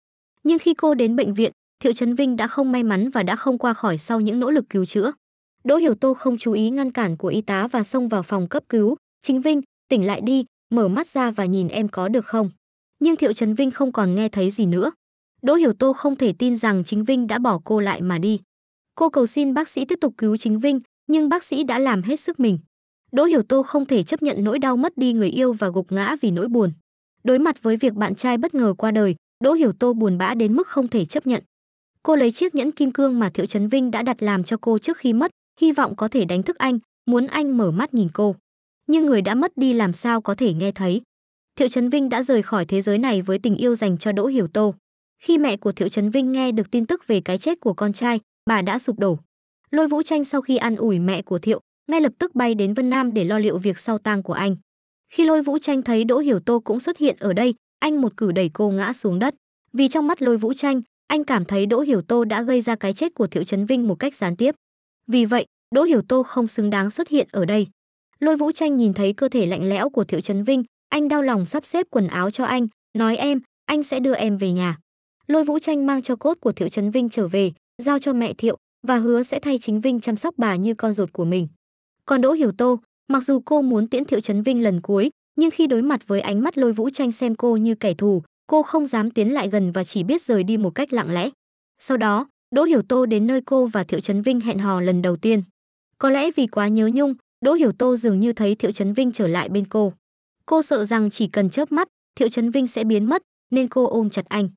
Nhưng khi cô đến bệnh viện, Thiệu Trấn Vinh đã không may mắn và đã không qua khỏi sau những nỗ lực cứu chữa. Đỗ Hiểu Tô không chú ý ngăn cản của y tá và xông vào phòng cấp cứu. Chính Vinh, tỉnh lại đi, mở mắt ra và nhìn em có được không? nhưng Thiệu Trấn Vinh không còn nghe thấy gì nữa. Đỗ Hiểu Tô không thể tin rằng chính Vinh đã bỏ cô lại mà đi. Cô cầu xin bác sĩ tiếp tục cứu chính Vinh, nhưng bác sĩ đã làm hết sức mình. Đỗ Hiểu Tô không thể chấp nhận nỗi đau mất đi người yêu và gục ngã vì nỗi buồn. Đối mặt với việc bạn trai bất ngờ qua đời, Đỗ Hiểu Tô buồn bã đến mức không thể chấp nhận. Cô lấy chiếc nhẫn kim cương mà Thiệu Trấn Vinh đã đặt làm cho cô trước khi mất, hy vọng có thể đánh thức anh, muốn anh mở mắt nhìn cô. Nhưng người đã mất đi làm sao có thể nghe thấy. Thiệu Trấn Vinh đã rời khỏi thế giới này với tình yêu dành cho Đỗ Hiểu Tô. Khi mẹ của Thiệu Trấn Vinh nghe được tin tức về cái chết của con trai, bà đã sụp đổ. Lôi Vũ Tranh sau khi an ủi mẹ của Thiệu, ngay lập tức bay đến Vân Nam để lo liệu việc sau tang của anh. Khi Lôi Vũ Tranh thấy Đỗ Hiểu Tô cũng xuất hiện ở đây, anh một cử đẩy cô ngã xuống đất. Vì trong mắt Lôi Vũ Tranh, anh cảm thấy Đỗ Hiểu Tô đã gây ra cái chết của Thiệu Trấn Vinh một cách gián tiếp. Vì vậy, Đỗ Hiểu Tô không xứng đáng xuất hiện ở đây. Lôi Vũ Tranh nhìn thấy cơ thể lạnh lẽo của Thiệu Trấn Vinh, anh đau lòng sắp xếp quần áo cho anh, nói em, anh sẽ đưa em về nhà. Lôi Vũ Tranh mang cho cốt của Thiệu Trấn Vinh trở về, giao cho mẹ Thiệu và hứa sẽ thay chính Vinh chăm sóc bà như con ruột của mình. Còn Đỗ Hiểu Tô, mặc dù cô muốn tiễn Thiệu Trấn Vinh lần cuối, nhưng khi đối mặt với ánh mắt Lôi Vũ Tranh xem cô như kẻ thù, cô không dám tiến lại gần và chỉ biết rời đi một cách lặng lẽ. Sau đó, Đỗ Hiểu Tô đến nơi cô và Thiệu Trấn Vinh hẹn hò lần đầu tiên. Có lẽ vì quá nhớ nhung, Đỗ Hiểu Tô dường như thấy Thiệu Trấn Vinh trở lại bên cô. Cô sợ rằng chỉ cần chớp mắt, Thiệu Trấn Vinh sẽ biến mất, nên cô ôm chặt anh.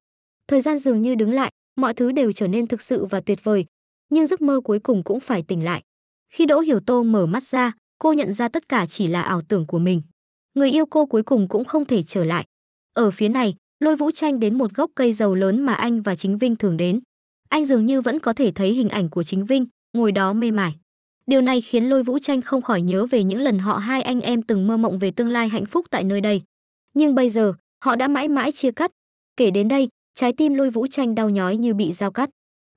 Thời gian dường như đứng lại, mọi thứ đều trở nên thực sự và tuyệt vời, nhưng giấc mơ cuối cùng cũng phải tỉnh lại. Khi Đỗ Hiểu Tô mở mắt ra, cô nhận ra tất cả chỉ là ảo tưởng của mình. Người yêu cô cuối cùng cũng không thể trở lại. Ở phía này, lôi vũ tranh đến một gốc cây dầu lớn mà anh và chính Vinh thường đến. Anh dường như vẫn có thể thấy hình ảnh của chính Vinh, ngồi đó mê mải. Điều này khiến Lôi Vũ Tranh không khỏi nhớ về những lần họ hai anh em từng mơ mộng về tương lai hạnh phúc tại nơi đây. Nhưng bây giờ, họ đã mãi mãi chia cắt. Kể đến đây, trái tim Lôi Vũ Tranh đau nhói như bị dao cắt.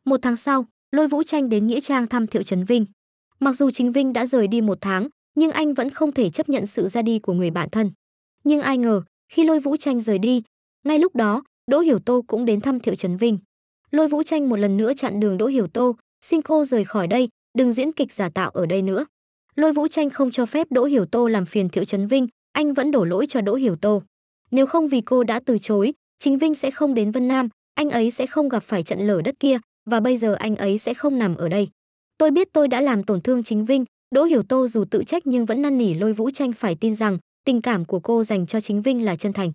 Một tháng sau, Lôi Vũ Tranh đến Nghĩa Trang thăm Thiệu Trấn Vinh. Mặc dù chính Vinh đã rời đi một tháng, nhưng anh vẫn không thể chấp nhận sự ra đi của người bạn thân. Nhưng ai ngờ, khi Lôi Vũ Tranh rời đi, ngay lúc đó, Đỗ Hiểu Tô cũng đến thăm Thiệu Trấn Vinh. Lôi Vũ Tranh một lần nữa chặn đường Đỗ Hiểu Tô, xin cô rời khỏi đây, đừng diễn kịch giả tạo ở đây nữa. Lôi Vũ Tranh không cho phép Đỗ Hiểu Tô làm phiền Thiệu Trấn Vinh, anh vẫn đổ lỗi cho Đỗ Hiểu Tô. Nếu không vì cô đã từ chối, chính Vinh sẽ không đến Vân Nam, anh ấy sẽ không gặp phải trận lở đất kia và bây giờ anh ấy sẽ không nằm ở đây. Tôi biết tôi đã làm tổn thương chính Vinh, Đỗ Hiểu Tô dù tự trách nhưng vẫn năn nỉ Lôi Vũ Tranh phải tin rằng tình cảm của cô dành cho chính Vinh là chân thành.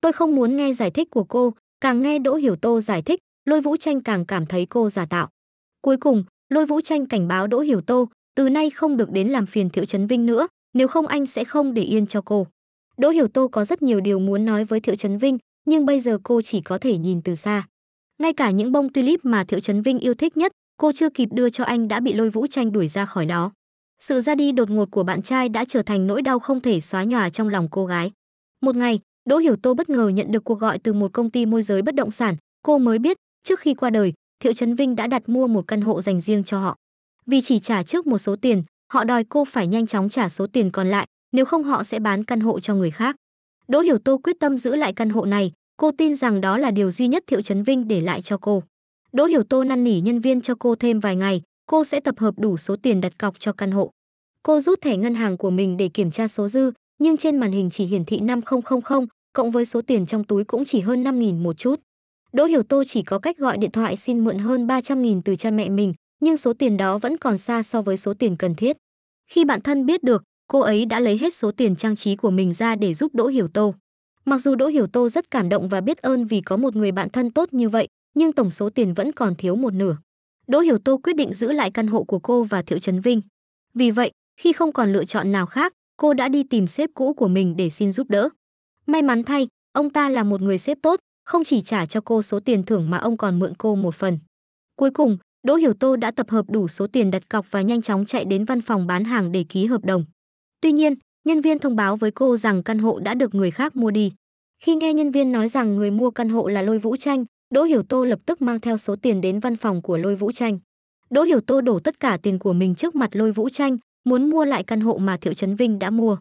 Tôi không muốn nghe giải thích của cô, càng nghe Đỗ Hiểu Tô giải thích, Lôi Vũ Tranh càng cảm thấy cô giả tạo. Cuối cùng, Lôi Vũ Tranh cảnh báo Đỗ Hiểu Tô, từ nay không được đến làm phiền Thiệu Trấn Vinh nữa, nếu không anh sẽ không để yên cho cô. Đỗ Hiểu Tô có rất nhiều điều muốn nói với Thiệu Trấn Vinh, nhưng bây giờ cô chỉ có thể nhìn từ xa. Ngay cả những bông tulip mà Thiệu Trấn Vinh yêu thích nhất, cô chưa kịp đưa cho anh đã bị Lôi Vũ Tranh đuổi ra khỏi đó. Sự ra đi đột ngột của bạn trai đã trở thành nỗi đau không thể xóa nhòa trong lòng cô gái. Một ngày, Đỗ Hiểu Tô bất ngờ nhận được cuộc gọi từ một công ty môi giới bất động sản, cô mới biết, trước khi qua đời, Thiệu Trấn Vinh đã đặt mua một căn hộ dành riêng cho họ. Vì chỉ trả trước một số tiền, họ đòi cô phải nhanh chóng trả số tiền còn lại, nếu không họ sẽ bán căn hộ cho người khác. Đỗ Hiểu Tô quyết tâm giữ lại căn hộ này, cô tin rằng đó là điều duy nhất Thiệu Trấn Vinh để lại cho cô. Đỗ Hiểu Tô năn nỉ nhân viên cho cô thêm vài ngày, cô sẽ tập hợp đủ số tiền đặt cọc cho căn hộ. Cô rút thẻ ngân hàng của mình để kiểm tra số dư, nhưng trên màn hình chỉ hiển thị 5000, cộng với số tiền trong túi cũng chỉ hơn 5.000 một chút. Đỗ Hiểu Tô chỉ có cách gọi điện thoại xin mượn hơn 300.000 từ cha mẹ mình, nhưng số tiền đó vẫn còn xa so với số tiền cần thiết. Khi bạn thân biết được, cô ấy đã lấy hết số tiền trang trí của mình ra để giúp Đỗ Hiểu Tô. Mặc dù Đỗ Hiểu Tô rất cảm động và biết ơn vì có một người bạn thân tốt như vậy, nhưng tổng số tiền vẫn còn thiếu một nửa. Đỗ Hiểu Tô quyết định giữ lại căn hộ của cô và Thiệu Trấn Vinh. Vì vậy, khi không còn lựa chọn nào khác, cô đã đi tìm sếp cũ của mình để xin giúp đỡ. May mắn thay, ông ta là một người sếp tốt, không chỉ trả cho cô số tiền thưởng mà ông còn mượn cô một phần. Cuối cùng, Đỗ Hiểu Tô đã tập hợp đủ số tiền đặt cọc và nhanh chóng chạy đến văn phòng bán hàng để ký hợp đồng. Tuy nhiên, nhân viên thông báo với cô rằng căn hộ đã được người khác mua đi. Khi nghe nhân viên nói rằng người mua căn hộ là Lôi Vũ Tranh, Đỗ Hiểu Tô lập tức mang theo số tiền đến văn phòng của Lôi Vũ Tranh. Đỗ Hiểu Tô đổ tất cả tiền của mình trước mặt Lôi Vũ Tranh, muốn mua lại căn hộ mà Thiệu Trấn Vinh đã mua.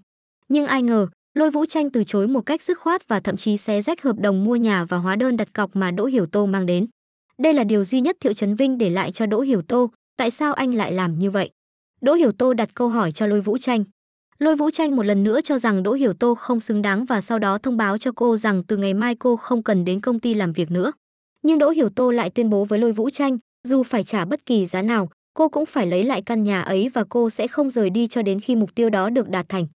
Nhưng ai ngờ, Lôi Vũ Tranh từ chối một cách dứt khoát và thậm chí xé rách hợp đồng mua nhà và hóa đơn đặt cọc mà Đỗ Hiểu Tô mang đến. Đây là điều duy nhất Thiệu Trấn Vinh để lại cho Đỗ Hiểu Tô, tại sao anh lại làm như vậy? Đỗ Hiểu Tô đặt câu hỏi cho Lôi Vũ Tranh. Lôi Vũ Tranh một lần nữa cho rằng Đỗ Hiểu Tô không xứng đáng và sau đó thông báo cho cô rằng từ ngày mai cô không cần đến công ty làm việc nữa. Nhưng Đỗ Hiểu Tô lại tuyên bố với Lôi Vũ Tranh, dù phải trả bất kỳ giá nào, cô cũng phải lấy lại căn nhà ấy và cô sẽ không rời đi cho đến khi mục tiêu đó được đạt thành.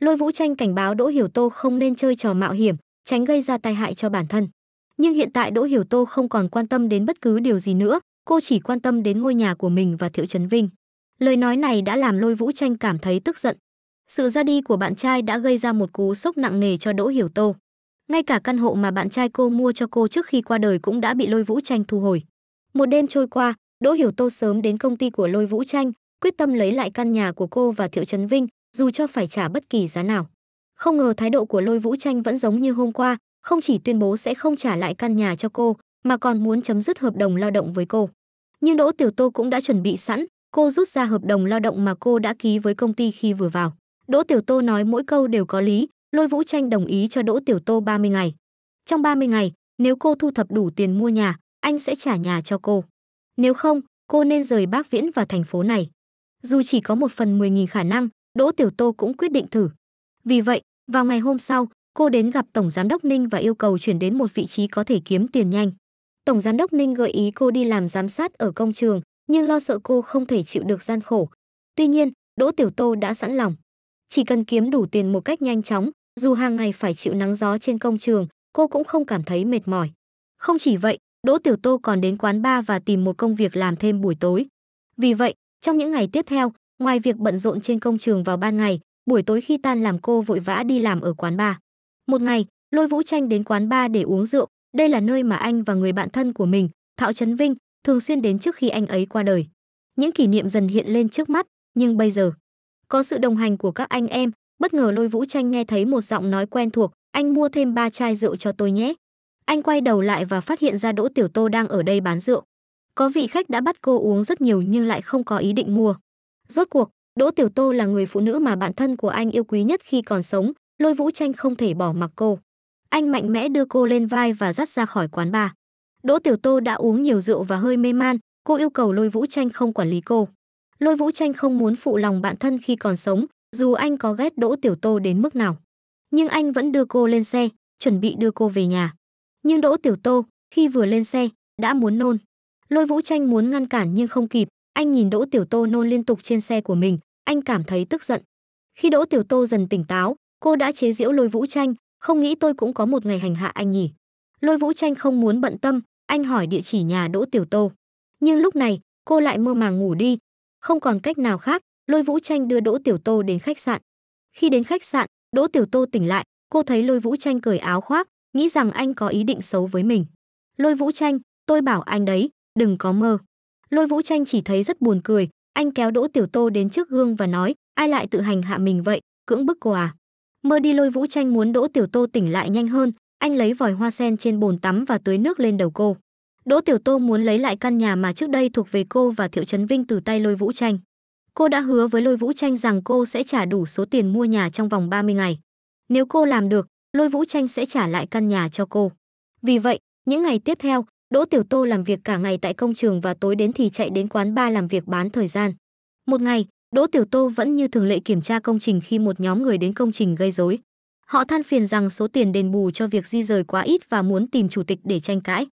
Lôi Vũ Tranh cảnh báo Đỗ Hiểu Tô không nên chơi trò mạo hiểm, tránh gây ra tai hại cho bản thân. Nhưng hiện tại Đỗ Hiểu Tô không còn quan tâm đến bất cứ điều gì nữa, cô chỉ quan tâm đến ngôi nhà của mình và Thiệu Trấn Vinh. Lời nói này đã làm Lôi Vũ Tranh cảm thấy tức giận. Sự ra đi của bạn trai đã gây ra một cú sốc nặng nề cho Đỗ Hiểu Tô. Ngay cả căn hộ mà bạn trai cô mua cho cô trước khi qua đời cũng đã bị Lôi Vũ Tranh thu hồi. Một đêm trôi qua, Đỗ Hiểu Tô sớm đến công ty của Lôi Vũ Tranh, quyết tâm lấy lại căn nhà của cô và Thiệu Trấn Vinh, dù cho phải trả bất kỳ giá nào. Không ngờ thái độ của Lôi Vũ Tranh vẫn giống như hôm qua, không chỉ tuyên bố sẽ không trả lại căn nhà cho cô, mà còn muốn chấm dứt hợp đồng lao động với cô. Nhưng Đỗ Tiểu Tô cũng đã chuẩn bị sẵn, cô rút ra hợp đồng lao động mà cô đã ký với công ty khi vừa vào. Đỗ Tiểu Tô nói mỗi câu đều có lý, Lôi Vũ Tranh đồng ý cho Đỗ Tiểu Tô 30 ngày. Trong 30 ngày, nếu cô thu thập đủ tiền mua nhà, anh sẽ trả nhà cho cô. Nếu không, cô nên rời Bác Viễn và thành phố này. Dù chỉ có một phần 10.000 khả năng, Đỗ Tiểu Tô cũng quyết định thử. Vì vậy, vào ngày hôm sau, cô đến gặp Tổng Giám đốc Ninh và yêu cầu chuyển đến một vị trí có thể kiếm tiền nhanh. Tổng Giám đốc Ninh gợi ý cô đi làm giám sát ở công trường, nhưng lo sợ cô không thể chịu được gian khổ. Tuy nhiên, Đỗ Tiểu Tô đã sẵn lòng. Chỉ cần kiếm đủ tiền một cách nhanh chóng, dù hàng ngày phải chịu nắng gió trên công trường, cô cũng không cảm thấy mệt mỏi. Không chỉ vậy, Đỗ Tiểu Tô còn đến quán bar và tìm một công việc làm thêm buổi tối. Vì vậy, trong những ngày tiếp theo, Ngoài việc bận rộn trên công trường vào ban ngày, buổi tối khi tan làm cô vội vã đi làm ở quán bar. Một ngày, Lôi Vũ Tranh đến quán bar để uống rượu, đây là nơi mà anh và người bạn thân của mình, Thạo Trấn Vinh, thường xuyên đến trước khi anh ấy qua đời. Những kỷ niệm dần hiện lên trước mắt, nhưng bây giờ, có sự đồng hành của các anh em, bất ngờ Lôi Vũ Tranh nghe thấy một giọng nói quen thuộc, anh mua thêm ba chai rượu cho tôi nhé. Anh quay đầu lại và phát hiện ra Đỗ Tiểu Tô đang ở đây bán rượu. Có vị khách đã bắt cô uống rất nhiều nhưng lại không có ý định mua. Rốt cuộc, Đỗ Tiểu Tô là người phụ nữ mà bạn thân của anh yêu quý nhất khi còn sống, Lôi Vũ Tranh không thể bỏ mặc cô. Anh mạnh mẽ đưa cô lên vai và dắt ra khỏi quán bar. Đỗ Tiểu Tô đã uống nhiều rượu và hơi mê man, cô yêu cầu Lôi Vũ Tranh không quản lý cô. Lôi Vũ Tranh không muốn phụ lòng bạn thân khi còn sống, dù anh có ghét Đỗ Tiểu Tô đến mức nào. Nhưng anh vẫn đưa cô lên xe, chuẩn bị đưa cô về nhà. Nhưng Đỗ Tiểu Tô, khi vừa lên xe, đã muốn nôn. Lôi Vũ Tranh muốn ngăn cản nhưng không kịp, anh nhìn Đỗ Tiểu Tô nôn liên tục trên xe của mình, anh cảm thấy tức giận. Khi Đỗ Tiểu Tô dần tỉnh táo, cô đã chế giễu Lôi Vũ Tranh, không nghĩ tôi cũng có một ngày hành hạ anh nhỉ. Lôi Vũ Tranh không muốn bận tâm, anh hỏi địa chỉ nhà Đỗ Tiểu Tô. Nhưng lúc này, cô lại mơ màng ngủ đi. Không còn cách nào khác, Lôi Vũ Tranh đưa Đỗ Tiểu Tô đến khách sạn. Khi đến khách sạn, Đỗ Tiểu Tô tỉnh lại, cô thấy Lôi Vũ Tranh cởi áo khoác, nghĩ rằng anh có ý định xấu với mình. Lôi Vũ Tranh, tôi bảo anh đấy, đừng có mơ. Lôi Vũ Tranh chỉ thấy rất buồn cười, anh kéo Đỗ Tiểu Tô đến trước gương và nói, ai lại tự hành hạ mình vậy, cưỡng bức cô à? Mơ đi Lôi Vũ Tranh muốn Đỗ Tiểu Tô tỉnh lại nhanh hơn, anh lấy vòi hoa sen trên bồn tắm và tưới nước lên đầu cô. Đỗ Tiểu Tô muốn lấy lại căn nhà mà trước đây thuộc về cô và Thiệu Trấn Vinh từ tay Lôi Vũ Tranh. Cô đã hứa với Lôi Vũ Tranh rằng cô sẽ trả đủ số tiền mua nhà trong vòng 30 ngày. Nếu cô làm được, Lôi Vũ Tranh sẽ trả lại căn nhà cho cô. Vì vậy, những ngày tiếp theo, Đỗ Tiểu Tô làm việc cả ngày tại công trường và tối đến thì chạy đến quán bar làm việc bán thời gian. Một ngày, Đỗ Tiểu Tô vẫn như thường lệ kiểm tra công trình khi một nhóm người đến công trình gây rối. Họ than phiền rằng số tiền đền bù cho việc di rời quá ít và muốn tìm chủ tịch để tranh cãi.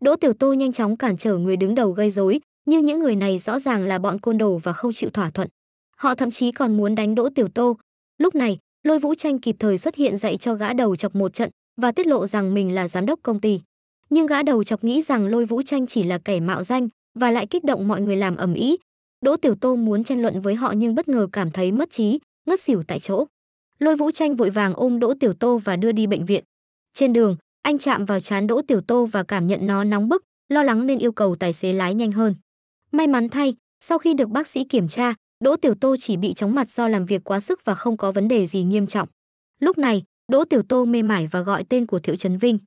Đỗ Tiểu Tô nhanh chóng cản trở người đứng đầu gây rối, nhưng những người này rõ ràng là bọn côn đồ và không chịu thỏa thuận. Họ thậm chí còn muốn đánh Đỗ Tiểu Tô. Lúc này, Lôi Vũ Tranh kịp thời xuất hiện dạy cho gã đầu chọc một trận và tiết lộ rằng mình là giám đốc công ty nhưng gã đầu chọc nghĩ rằng lôi vũ tranh chỉ là kẻ mạo danh và lại kích động mọi người làm ầm ĩ đỗ tiểu tô muốn tranh luận với họ nhưng bất ngờ cảm thấy mất trí ngất xỉu tại chỗ lôi vũ tranh vội vàng ôm đỗ tiểu tô và đưa đi bệnh viện trên đường anh chạm vào trán đỗ tiểu tô và cảm nhận nó nóng bức lo lắng nên yêu cầu tài xế lái nhanh hơn may mắn thay sau khi được bác sĩ kiểm tra đỗ tiểu tô chỉ bị chóng mặt do làm việc quá sức và không có vấn đề gì nghiêm trọng lúc này đỗ tiểu tô mê mải và gọi tên của thiệu trấn vinh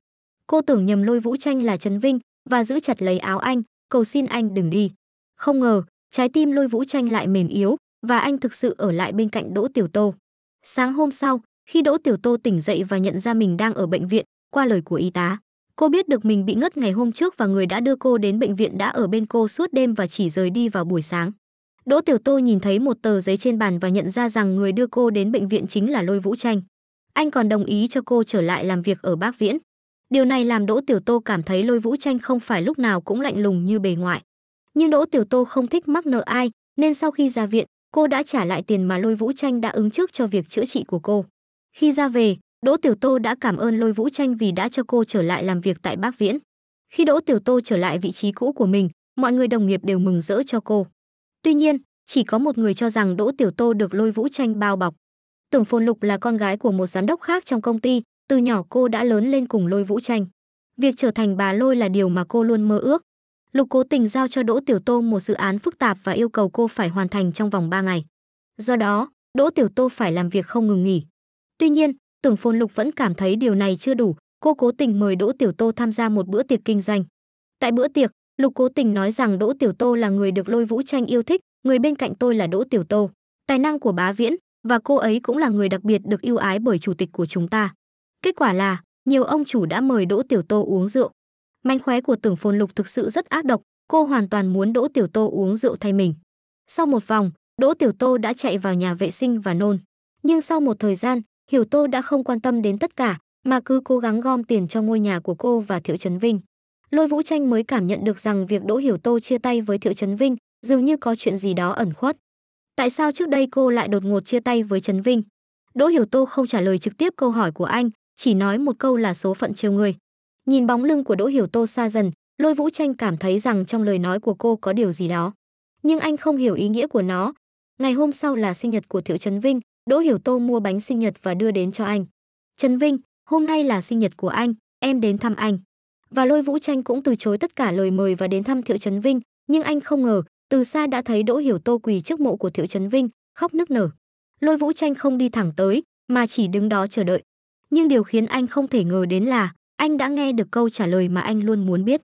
cô tưởng nhầm lôi vũ tranh là trấn vinh và giữ chặt lấy áo anh cầu xin anh đừng đi không ngờ trái tim lôi vũ tranh lại mềm yếu và anh thực sự ở lại bên cạnh đỗ tiểu tô sáng hôm sau khi đỗ tiểu tô tỉnh dậy và nhận ra mình đang ở bệnh viện qua lời của y tá cô biết được mình bị ngất ngày hôm trước và người đã đưa cô đến bệnh viện đã ở bên cô suốt đêm và chỉ rời đi vào buổi sáng đỗ tiểu tô nhìn thấy một tờ giấy trên bàn và nhận ra rằng người đưa cô đến bệnh viện chính là lôi vũ tranh anh còn đồng ý cho cô trở lại làm việc ở bác viễn Điều này làm Đỗ Tiểu Tô cảm thấy Lôi Vũ Tranh không phải lúc nào cũng lạnh lùng như bề ngoại. Nhưng Đỗ Tiểu Tô không thích mắc nợ ai, nên sau khi ra viện, cô đã trả lại tiền mà Lôi Vũ Tranh đã ứng trước cho việc chữa trị của cô. Khi ra về, Đỗ Tiểu Tô đã cảm ơn Lôi Vũ Tranh vì đã cho cô trở lại làm việc tại Bác Viễn. Khi Đỗ Tiểu Tô trở lại vị trí cũ của mình, mọi người đồng nghiệp đều mừng rỡ cho cô. Tuy nhiên, chỉ có một người cho rằng Đỗ Tiểu Tô được Lôi Vũ Tranh bao bọc. Tưởng Phồn Lục là con gái của một giám đốc khác trong công ty, từ nhỏ cô đã lớn lên cùng lôi vũ tranh. Việc trở thành bà lôi là điều mà cô luôn mơ ước. Lục cố tình giao cho Đỗ Tiểu Tô một dự án phức tạp và yêu cầu cô phải hoàn thành trong vòng 3 ngày. Do đó, Đỗ Tiểu Tô phải làm việc không ngừng nghỉ. Tuy nhiên, Tưởng Phồn Lục vẫn cảm thấy điều này chưa đủ, cô cố tình mời Đỗ Tiểu Tô tham gia một bữa tiệc kinh doanh. Tại bữa tiệc, Lục Cố Tình nói rằng Đỗ Tiểu Tô là người được Lôi Vũ Tranh yêu thích, người bên cạnh tôi là Đỗ Tiểu Tô, tài năng của bá viễn và cô ấy cũng là người đặc biệt được yêu ái bởi chủ tịch của chúng ta. Kết quả là, nhiều ông chủ đã mời Đỗ Tiểu Tô uống rượu. Manh khóe của Tưởng Phồn Lục thực sự rất ác độc, cô hoàn toàn muốn Đỗ Tiểu Tô uống rượu thay mình. Sau một vòng, Đỗ Tiểu Tô đã chạy vào nhà vệ sinh và nôn. Nhưng sau một thời gian, Hiểu Tô đã không quan tâm đến tất cả, mà cứ cố gắng gom tiền cho ngôi nhà của cô và Thiệu Trấn Vinh. Lôi Vũ Tranh mới cảm nhận được rằng việc Đỗ Hiểu Tô chia tay với Thiệu Trấn Vinh dường như có chuyện gì đó ẩn khuất. Tại sao trước đây cô lại đột ngột chia tay với Trấn Vinh? Đỗ Hiểu Tô không trả lời trực tiếp câu hỏi của anh, chỉ nói một câu là số phận trêu người. Nhìn bóng lưng của Đỗ Hiểu Tô xa dần, Lôi Vũ Tranh cảm thấy rằng trong lời nói của cô có điều gì đó, nhưng anh không hiểu ý nghĩa của nó. Ngày hôm sau là sinh nhật của Thiệu Trấn Vinh, Đỗ Hiểu Tô mua bánh sinh nhật và đưa đến cho anh. "Trấn Vinh, hôm nay là sinh nhật của anh, em đến thăm anh." Và Lôi Vũ Tranh cũng từ chối tất cả lời mời và đến thăm Thiệu Trấn Vinh, nhưng anh không ngờ, từ xa đã thấy Đỗ Hiểu Tô quỳ trước mộ của Thiệu Trấn Vinh, khóc nức nở. Lôi Vũ Tranh không đi thẳng tới, mà chỉ đứng đó chờ đợi nhưng điều khiến anh không thể ngờ đến là anh đã nghe được câu trả lời mà anh luôn muốn biết.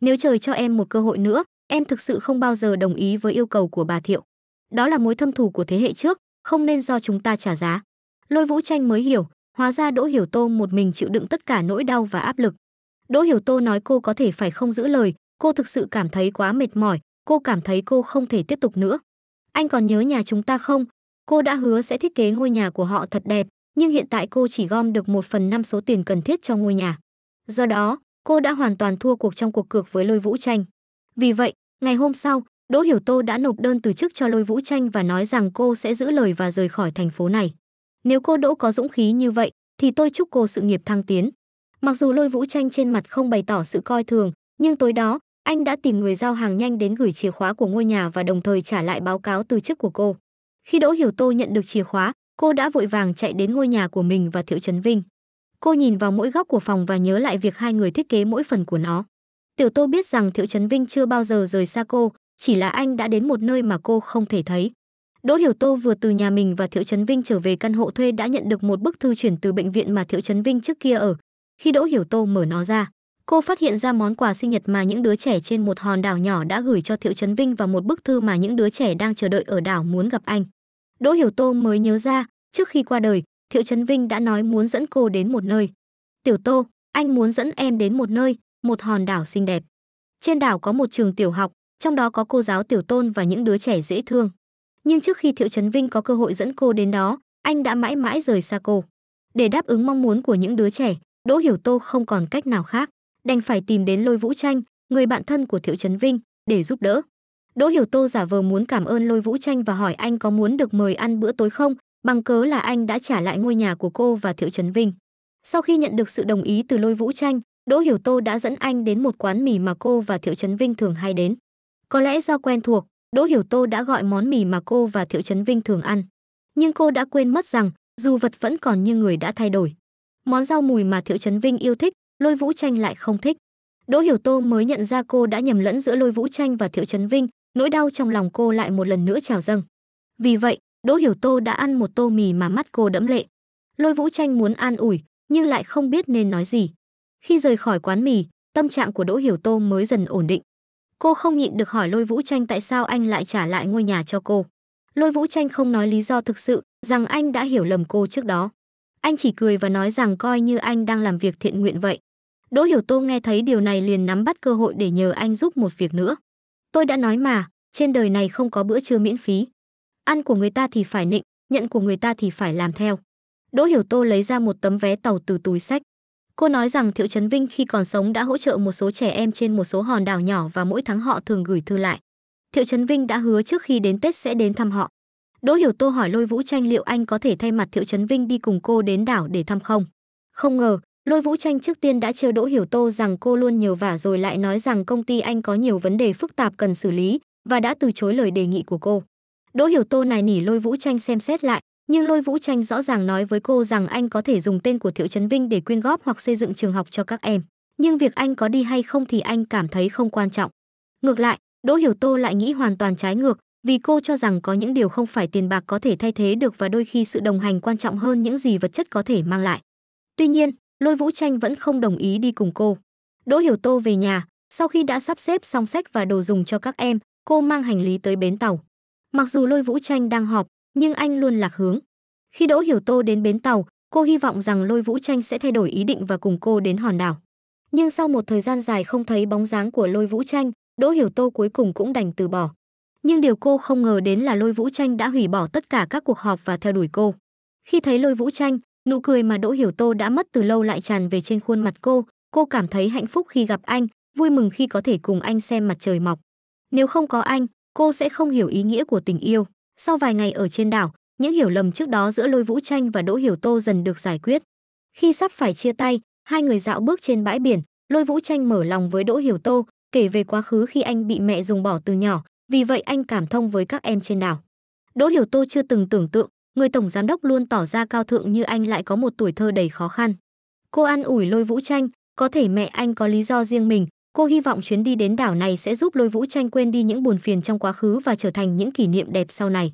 Nếu trời cho em một cơ hội nữa, em thực sự không bao giờ đồng ý với yêu cầu của bà Thiệu. Đó là mối thâm thù của thế hệ trước, không nên do chúng ta trả giá. Lôi Vũ Tranh mới hiểu, hóa ra Đỗ Hiểu Tô một mình chịu đựng tất cả nỗi đau và áp lực. Đỗ Hiểu Tô nói cô có thể phải không giữ lời, cô thực sự cảm thấy quá mệt mỏi, cô cảm thấy cô không thể tiếp tục nữa. Anh còn nhớ nhà chúng ta không? Cô đã hứa sẽ thiết kế ngôi nhà của họ thật đẹp, nhưng hiện tại cô chỉ gom được một phần năm số tiền cần thiết cho ngôi nhà. Do đó, cô đã hoàn toàn thua cuộc trong cuộc cược với Lôi Vũ Tranh. Vì vậy, ngày hôm sau, Đỗ Hiểu Tô đã nộp đơn từ chức cho Lôi Vũ Tranh và nói rằng cô sẽ giữ lời và rời khỏi thành phố này. Nếu cô Đỗ có dũng khí như vậy, thì tôi chúc cô sự nghiệp thăng tiến. Mặc dù Lôi Vũ Tranh trên mặt không bày tỏ sự coi thường, nhưng tối đó, anh đã tìm người giao hàng nhanh đến gửi chìa khóa của ngôi nhà và đồng thời trả lại báo cáo từ chức của cô. Khi Đỗ Hiểu Tô nhận được chìa khóa, Cô đã vội vàng chạy đến ngôi nhà của mình và Thiệu Trấn Vinh. Cô nhìn vào mỗi góc của phòng và nhớ lại việc hai người thiết kế mỗi phần của nó. Tiểu Tô biết rằng Thiệu Trấn Vinh chưa bao giờ rời xa cô, chỉ là anh đã đến một nơi mà cô không thể thấy. Đỗ Hiểu Tô vừa từ nhà mình và Thiệu Trấn Vinh trở về căn hộ thuê đã nhận được một bức thư chuyển từ bệnh viện mà Thiệu Trấn Vinh trước kia ở. Khi Đỗ Hiểu Tô mở nó ra, cô phát hiện ra món quà sinh nhật mà những đứa trẻ trên một hòn đảo nhỏ đã gửi cho Thiệu Trấn Vinh và một bức thư mà những đứa trẻ đang chờ đợi ở đảo muốn gặp anh. Đỗ Hiểu Tô mới nhớ ra, trước khi qua đời, Thiệu Trấn Vinh đã nói muốn dẫn cô đến một nơi. Tiểu Tô, anh muốn dẫn em đến một nơi, một hòn đảo xinh đẹp. Trên đảo có một trường tiểu học, trong đó có cô giáo Tiểu Tôn và những đứa trẻ dễ thương. Nhưng trước khi Thiệu Trấn Vinh có cơ hội dẫn cô đến đó, anh đã mãi mãi rời xa cô. Để đáp ứng mong muốn của những đứa trẻ, Đỗ Hiểu Tô không còn cách nào khác, đành phải tìm đến Lôi Vũ Tranh, người bạn thân của Thiệu Trấn Vinh, để giúp đỡ. Đỗ Hiểu Tô giả vờ muốn cảm ơn Lôi Vũ Tranh và hỏi anh có muốn được mời ăn bữa tối không, bằng cớ là anh đã trả lại ngôi nhà của cô và Thiệu Trấn Vinh. Sau khi nhận được sự đồng ý từ Lôi Vũ Tranh, Đỗ Hiểu Tô đã dẫn anh đến một quán mì mà cô và Thiệu Trấn Vinh thường hay đến. Có lẽ do quen thuộc, Đỗ Hiểu Tô đã gọi món mì mà cô và Thiệu Trấn Vinh thường ăn. Nhưng cô đã quên mất rằng, dù vật vẫn còn như người đã thay đổi. Món rau mùi mà Thiệu Trấn Vinh yêu thích, Lôi Vũ Tranh lại không thích. Đỗ Hiểu Tô mới nhận ra cô đã nhầm lẫn giữa Lôi Vũ Tranh và Thiệu Trấn Vinh, nỗi đau trong lòng cô lại một lần nữa trào dâng. Vì vậy, Đỗ Hiểu Tô đã ăn một tô mì mà mắt cô đẫm lệ. Lôi Vũ Tranh muốn an ủi, nhưng lại không biết nên nói gì. Khi rời khỏi quán mì, tâm trạng của Đỗ Hiểu Tô mới dần ổn định. Cô không nhịn được hỏi Lôi Vũ Tranh tại sao anh lại trả lại ngôi nhà cho cô. Lôi Vũ Tranh không nói lý do thực sự, rằng anh đã hiểu lầm cô trước đó. Anh chỉ cười và nói rằng coi như anh đang làm việc thiện nguyện vậy. Đỗ Hiểu Tô nghe thấy điều này liền nắm bắt cơ hội để nhờ anh giúp một việc nữa. Tôi đã nói mà, trên đời này không có bữa trưa miễn phí. Ăn của người ta thì phải nịnh, nhận của người ta thì phải làm theo. Đỗ Hiểu Tô lấy ra một tấm vé tàu từ túi sách. Cô nói rằng Thiệu Trấn Vinh khi còn sống đã hỗ trợ một số trẻ em trên một số hòn đảo nhỏ và mỗi tháng họ thường gửi thư lại. Thiệu Trấn Vinh đã hứa trước khi đến Tết sẽ đến thăm họ. Đỗ Hiểu Tô hỏi Lôi Vũ Tranh liệu anh có thể thay mặt Thiệu Trấn Vinh đi cùng cô đến đảo để thăm không. Không ngờ, Lôi Vũ Tranh trước tiên đã trêu Đỗ Hiểu Tô rằng cô luôn nhiều vả rồi lại nói rằng công ty anh có nhiều vấn đề phức tạp cần xử lý và đã từ chối lời đề nghị của cô. Đỗ Hiểu Tô này nỉ Lôi Vũ Tranh xem xét lại, nhưng Lôi Vũ Tranh rõ ràng nói với cô rằng anh có thể dùng tên của Thiệu Trấn Vinh để quyên góp hoặc xây dựng trường học cho các em, nhưng việc anh có đi hay không thì anh cảm thấy không quan trọng. Ngược lại, Đỗ Hiểu Tô lại nghĩ hoàn toàn trái ngược, vì cô cho rằng có những điều không phải tiền bạc có thể thay thế được và đôi khi sự đồng hành quan trọng hơn những gì vật chất có thể mang lại. Tuy nhiên, Lôi Vũ Tranh vẫn không đồng ý đi cùng cô. Đỗ Hiểu Tô về nhà, sau khi đã sắp xếp xong sách và đồ dùng cho các em, cô mang hành lý tới bến tàu. Mặc dù Lôi Vũ Tranh đang họp, nhưng anh luôn lạc hướng. Khi Đỗ Hiểu Tô đến bến tàu, cô hy vọng rằng Lôi Vũ Tranh sẽ thay đổi ý định và cùng cô đến hòn đảo. Nhưng sau một thời gian dài không thấy bóng dáng của Lôi Vũ Tranh, Đỗ Hiểu Tô cuối cùng cũng đành từ bỏ. Nhưng điều cô không ngờ đến là Lôi Vũ Tranh đã hủy bỏ tất cả các cuộc họp và theo đuổi cô. Khi thấy Lôi Vũ Tranh, Nụ cười mà Đỗ Hiểu Tô đã mất từ lâu lại tràn về trên khuôn mặt cô, cô cảm thấy hạnh phúc khi gặp anh, vui mừng khi có thể cùng anh xem mặt trời mọc. Nếu không có anh, cô sẽ không hiểu ý nghĩa của tình yêu. Sau vài ngày ở trên đảo, những hiểu lầm trước đó giữa Lôi Vũ Tranh và Đỗ Hiểu Tô dần được giải quyết. Khi sắp phải chia tay, hai người dạo bước trên bãi biển, Lôi Vũ Tranh mở lòng với Đỗ Hiểu Tô, kể về quá khứ khi anh bị mẹ dùng bỏ từ nhỏ, vì vậy anh cảm thông với các em trên đảo. Đỗ Hiểu Tô chưa từng tưởng tượng người tổng giám đốc luôn tỏ ra cao thượng như anh lại có một tuổi thơ đầy khó khăn. Cô an ủi Lôi Vũ Tranh, có thể mẹ anh có lý do riêng mình, cô hy vọng chuyến đi đến đảo này sẽ giúp Lôi Vũ Tranh quên đi những buồn phiền trong quá khứ và trở thành những kỷ niệm đẹp sau này.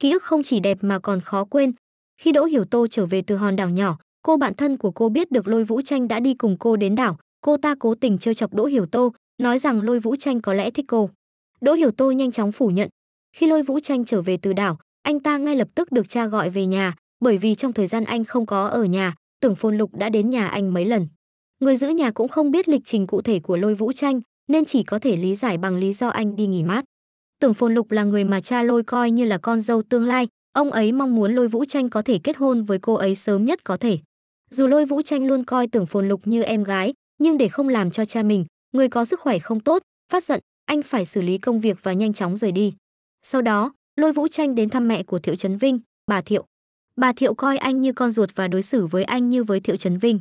Ký ức không chỉ đẹp mà còn khó quên. Khi Đỗ Hiểu Tô trở về từ hòn đảo nhỏ, cô bạn thân của cô biết được Lôi Vũ Tranh đã đi cùng cô đến đảo, cô ta cố tình trêu chọc Đỗ Hiểu Tô, nói rằng Lôi Vũ Tranh có lẽ thích cô. Đỗ Hiểu Tô nhanh chóng phủ nhận. Khi Lôi Vũ Tranh trở về từ đảo, anh ta ngay lập tức được cha gọi về nhà, bởi vì trong thời gian anh không có ở nhà, tưởng phồn lục đã đến nhà anh mấy lần. Người giữ nhà cũng không biết lịch trình cụ thể của lôi vũ tranh, nên chỉ có thể lý giải bằng lý do anh đi nghỉ mát. Tưởng phồn lục là người mà cha lôi coi như là con dâu tương lai, ông ấy mong muốn lôi vũ tranh có thể kết hôn với cô ấy sớm nhất có thể. Dù lôi vũ tranh luôn coi tưởng phồn lục như em gái, nhưng để không làm cho cha mình, người có sức khỏe không tốt, phát giận, anh phải xử lý công việc và nhanh chóng rời đi. Sau đó, lôi Vũ Tranh đến thăm mẹ của Thiệu Trấn Vinh, bà Thiệu. Bà Thiệu coi anh như con ruột và đối xử với anh như với Thiệu Trấn Vinh.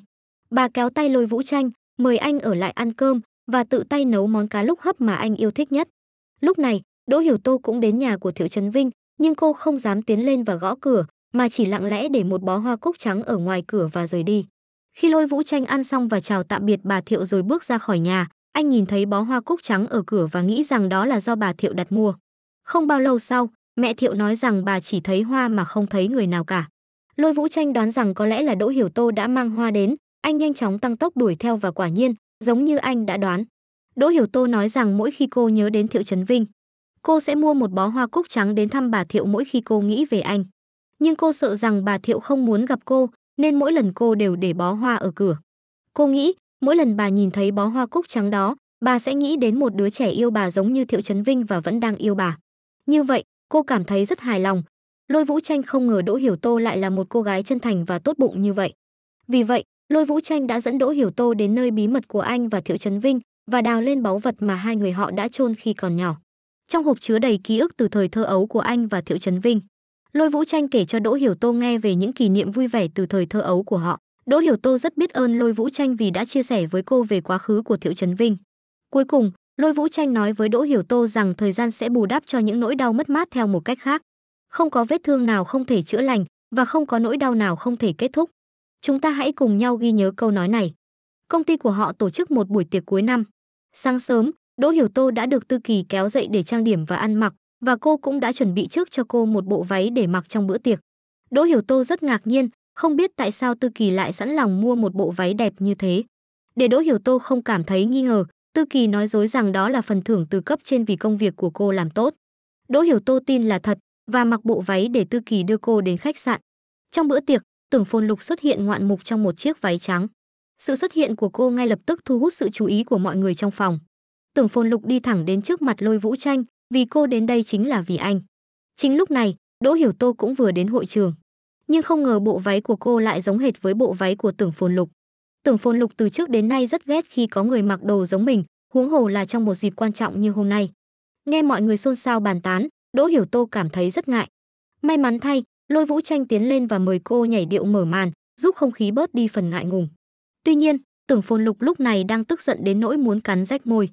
Bà kéo tay lôi Vũ Tranh, mời anh ở lại ăn cơm và tự tay nấu món cá lúc hấp mà anh yêu thích nhất. Lúc này, Đỗ Hiểu Tô cũng đến nhà của Thiệu Trấn Vinh, nhưng cô không dám tiến lên và gõ cửa, mà chỉ lặng lẽ để một bó hoa cúc trắng ở ngoài cửa và rời đi. Khi lôi Vũ Tranh ăn xong và chào tạm biệt bà Thiệu rồi bước ra khỏi nhà, anh nhìn thấy bó hoa cúc trắng ở cửa và nghĩ rằng đó là do bà Thiệu đặt mua. Không bao lâu sau, Mẹ Thiệu nói rằng bà chỉ thấy hoa mà không thấy người nào cả. Lôi Vũ Tranh đoán rằng có lẽ là Đỗ Hiểu Tô đã mang hoa đến, anh nhanh chóng tăng tốc đuổi theo và quả nhiên, giống như anh đã đoán. Đỗ Hiểu Tô nói rằng mỗi khi cô nhớ đến Thiệu Trấn Vinh, cô sẽ mua một bó hoa cúc trắng đến thăm bà Thiệu mỗi khi cô nghĩ về anh. Nhưng cô sợ rằng bà Thiệu không muốn gặp cô, nên mỗi lần cô đều để bó hoa ở cửa. Cô nghĩ, mỗi lần bà nhìn thấy bó hoa cúc trắng đó, bà sẽ nghĩ đến một đứa trẻ yêu bà giống như Thiệu Trấn Vinh và vẫn đang yêu bà. Như vậy, Cô cảm thấy rất hài lòng. Lôi Vũ Tranh không ngờ Đỗ Hiểu Tô lại là một cô gái chân thành và tốt bụng như vậy. Vì vậy, Lôi Vũ Tranh đã dẫn Đỗ Hiểu Tô đến nơi bí mật của anh và Thiệu Trấn Vinh và đào lên báu vật mà hai người họ đã chôn khi còn nhỏ. Trong hộp chứa đầy ký ức từ thời thơ ấu của anh và Thiệu Trấn Vinh. Lôi Vũ Tranh kể cho Đỗ Hiểu Tô nghe về những kỷ niệm vui vẻ từ thời thơ ấu của họ. Đỗ Hiểu Tô rất biết ơn Lôi Vũ Tranh vì đã chia sẻ với cô về quá khứ của Thiệu Trấn Vinh. Cuối cùng, Lôi Vũ Tranh nói với Đỗ Hiểu Tô rằng thời gian sẽ bù đắp cho những nỗi đau mất mát theo một cách khác. Không có vết thương nào không thể chữa lành và không có nỗi đau nào không thể kết thúc. Chúng ta hãy cùng nhau ghi nhớ câu nói này. Công ty của họ tổ chức một buổi tiệc cuối năm. Sáng sớm, Đỗ Hiểu Tô đã được Tư Kỳ kéo dậy để trang điểm và ăn mặc, và cô cũng đã chuẩn bị trước cho cô một bộ váy để mặc trong bữa tiệc. Đỗ Hiểu Tô rất ngạc nhiên, không biết tại sao Tư Kỳ lại sẵn lòng mua một bộ váy đẹp như thế. Để Đỗ Hiểu Tô không cảm thấy nghi ngờ, Tư Kỳ nói dối rằng đó là phần thưởng từ cấp trên vì công việc của cô làm tốt. Đỗ Hiểu Tô tin là thật và mặc bộ váy để Tư Kỳ đưa cô đến khách sạn. Trong bữa tiệc, Tưởng Phồn Lục xuất hiện ngoạn mục trong một chiếc váy trắng. Sự xuất hiện của cô ngay lập tức thu hút sự chú ý của mọi người trong phòng. Tưởng Phồn Lục đi thẳng đến trước mặt Lôi Vũ Tranh, vì cô đến đây chính là vì anh. Chính lúc này, Đỗ Hiểu Tô cũng vừa đến hội trường. Nhưng không ngờ bộ váy của cô lại giống hệt với bộ váy của Tưởng Phồn Lục. Tưởng Phồn Lục từ trước đến nay rất ghét khi có người mặc đồ giống mình, huống hồ là trong một dịp quan trọng như hôm nay. Nghe mọi người xôn xao bàn tán, Đỗ Hiểu Tô cảm thấy rất ngại. May mắn thay, Lôi Vũ Tranh tiến lên và mời cô nhảy điệu mở màn, giúp không khí bớt đi phần ngại ngùng. Tuy nhiên, Tưởng Phồn Lục lúc này đang tức giận đến nỗi muốn cắn rách môi.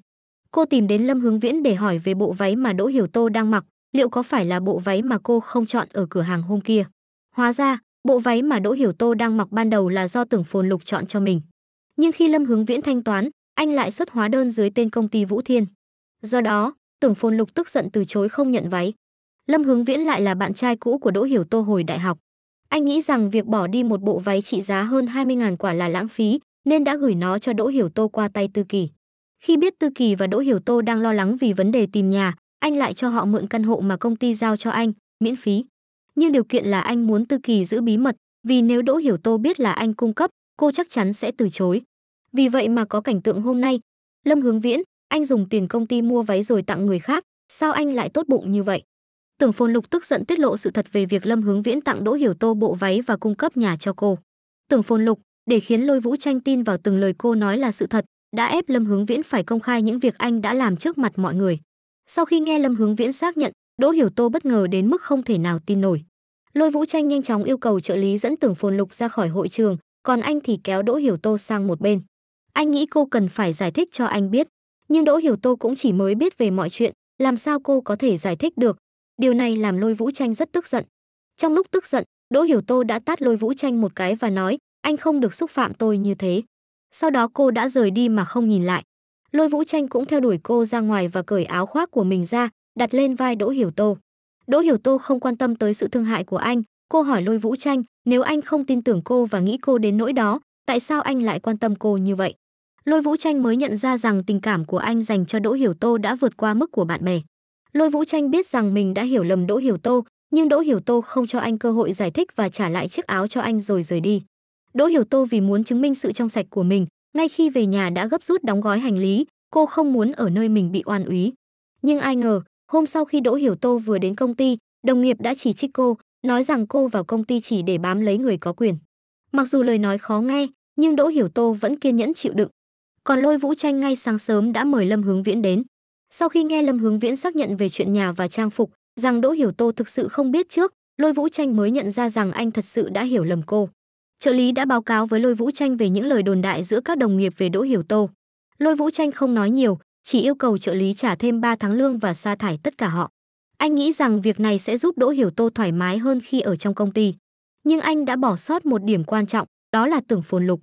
Cô tìm đến Lâm Hướng Viễn để hỏi về bộ váy mà Đỗ Hiểu Tô đang mặc, liệu có phải là bộ váy mà cô không chọn ở cửa hàng hôm kia. Hóa ra, Bộ váy mà Đỗ Hiểu Tô đang mặc ban đầu là do Tưởng Phồn Lục chọn cho mình. Nhưng khi Lâm Hướng Viễn thanh toán, anh lại xuất hóa đơn dưới tên công ty Vũ Thiên. Do đó, Tưởng Phồn Lục tức giận từ chối không nhận váy. Lâm Hướng Viễn lại là bạn trai cũ của Đỗ Hiểu Tô hồi đại học. Anh nghĩ rằng việc bỏ đi một bộ váy trị giá hơn 20.000 quả là lãng phí, nên đã gửi nó cho Đỗ Hiểu Tô qua tay Tư Kỳ. Khi biết Tư Kỳ và Đỗ Hiểu Tô đang lo lắng vì vấn đề tìm nhà, anh lại cho họ mượn căn hộ mà công ty giao cho anh, miễn phí nhưng điều kiện là anh muốn Tư Kỳ giữ bí mật, vì nếu Đỗ Hiểu Tô biết là anh cung cấp, cô chắc chắn sẽ từ chối. Vì vậy mà có cảnh tượng hôm nay, Lâm Hướng Viễn, anh dùng tiền công ty mua váy rồi tặng người khác, sao anh lại tốt bụng như vậy? Tưởng Phồn Lục tức giận tiết lộ sự thật về việc Lâm Hướng Viễn tặng Đỗ Hiểu Tô bộ váy và cung cấp nhà cho cô. Tưởng Phồn Lục, để khiến Lôi Vũ Tranh tin vào từng lời cô nói là sự thật, đã ép Lâm Hướng Viễn phải công khai những việc anh đã làm trước mặt mọi người. Sau khi nghe Lâm Hướng Viễn xác nhận, Đỗ Hiểu Tô bất ngờ đến mức không thể nào tin nổi. Lôi Vũ Tranh nhanh chóng yêu cầu trợ lý dẫn Tưởng Phồn Lục ra khỏi hội trường, còn anh thì kéo Đỗ Hiểu Tô sang một bên. Anh nghĩ cô cần phải giải thích cho anh biết, nhưng Đỗ Hiểu Tô cũng chỉ mới biết về mọi chuyện, làm sao cô có thể giải thích được. Điều này làm Lôi Vũ Tranh rất tức giận. Trong lúc tức giận, Đỗ Hiểu Tô đã tát Lôi Vũ Tranh một cái và nói, anh không được xúc phạm tôi như thế. Sau đó cô đã rời đi mà không nhìn lại. Lôi Vũ Tranh cũng theo đuổi cô ra ngoài và cởi áo khoác của mình ra, đặt lên vai Đỗ Hiểu Tô. Đỗ Hiểu Tô không quan tâm tới sự thương hại của anh, cô hỏi Lôi Vũ Tranh, nếu anh không tin tưởng cô và nghĩ cô đến nỗi đó, tại sao anh lại quan tâm cô như vậy? Lôi Vũ Tranh mới nhận ra rằng tình cảm của anh dành cho Đỗ Hiểu Tô đã vượt qua mức của bạn bè. Lôi Vũ Tranh biết rằng mình đã hiểu lầm Đỗ Hiểu Tô, nhưng Đỗ Hiểu Tô không cho anh cơ hội giải thích và trả lại chiếc áo cho anh rồi rời đi. Đỗ Hiểu Tô vì muốn chứng minh sự trong sạch của mình, ngay khi về nhà đã gấp rút đóng gói hành lý, cô không muốn ở nơi mình bị oan úy. Nhưng ai ngờ, Hôm sau khi Đỗ Hiểu Tô vừa đến công ty, đồng nghiệp đã chỉ trích cô, nói rằng cô vào công ty chỉ để bám lấy người có quyền. Mặc dù lời nói khó nghe, nhưng Đỗ Hiểu Tô vẫn kiên nhẫn chịu đựng. Còn Lôi Vũ Tranh ngay sáng sớm đã mời Lâm Hướng Viễn đến. Sau khi nghe Lâm Hướng Viễn xác nhận về chuyện nhà và trang phục, rằng Đỗ Hiểu Tô thực sự không biết trước, Lôi Vũ Tranh mới nhận ra rằng anh thật sự đã hiểu lầm cô. Trợ lý đã báo cáo với Lôi Vũ Tranh về những lời đồn đại giữa các đồng nghiệp về Đỗ Hiểu Tô. Lôi Vũ Tranh không nói nhiều, chỉ yêu cầu trợ lý trả thêm 3 tháng lương và sa thải tất cả họ. Anh nghĩ rằng việc này sẽ giúp Đỗ Hiểu Tô thoải mái hơn khi ở trong công ty. Nhưng anh đã bỏ sót một điểm quan trọng, đó là tưởng phồn lục.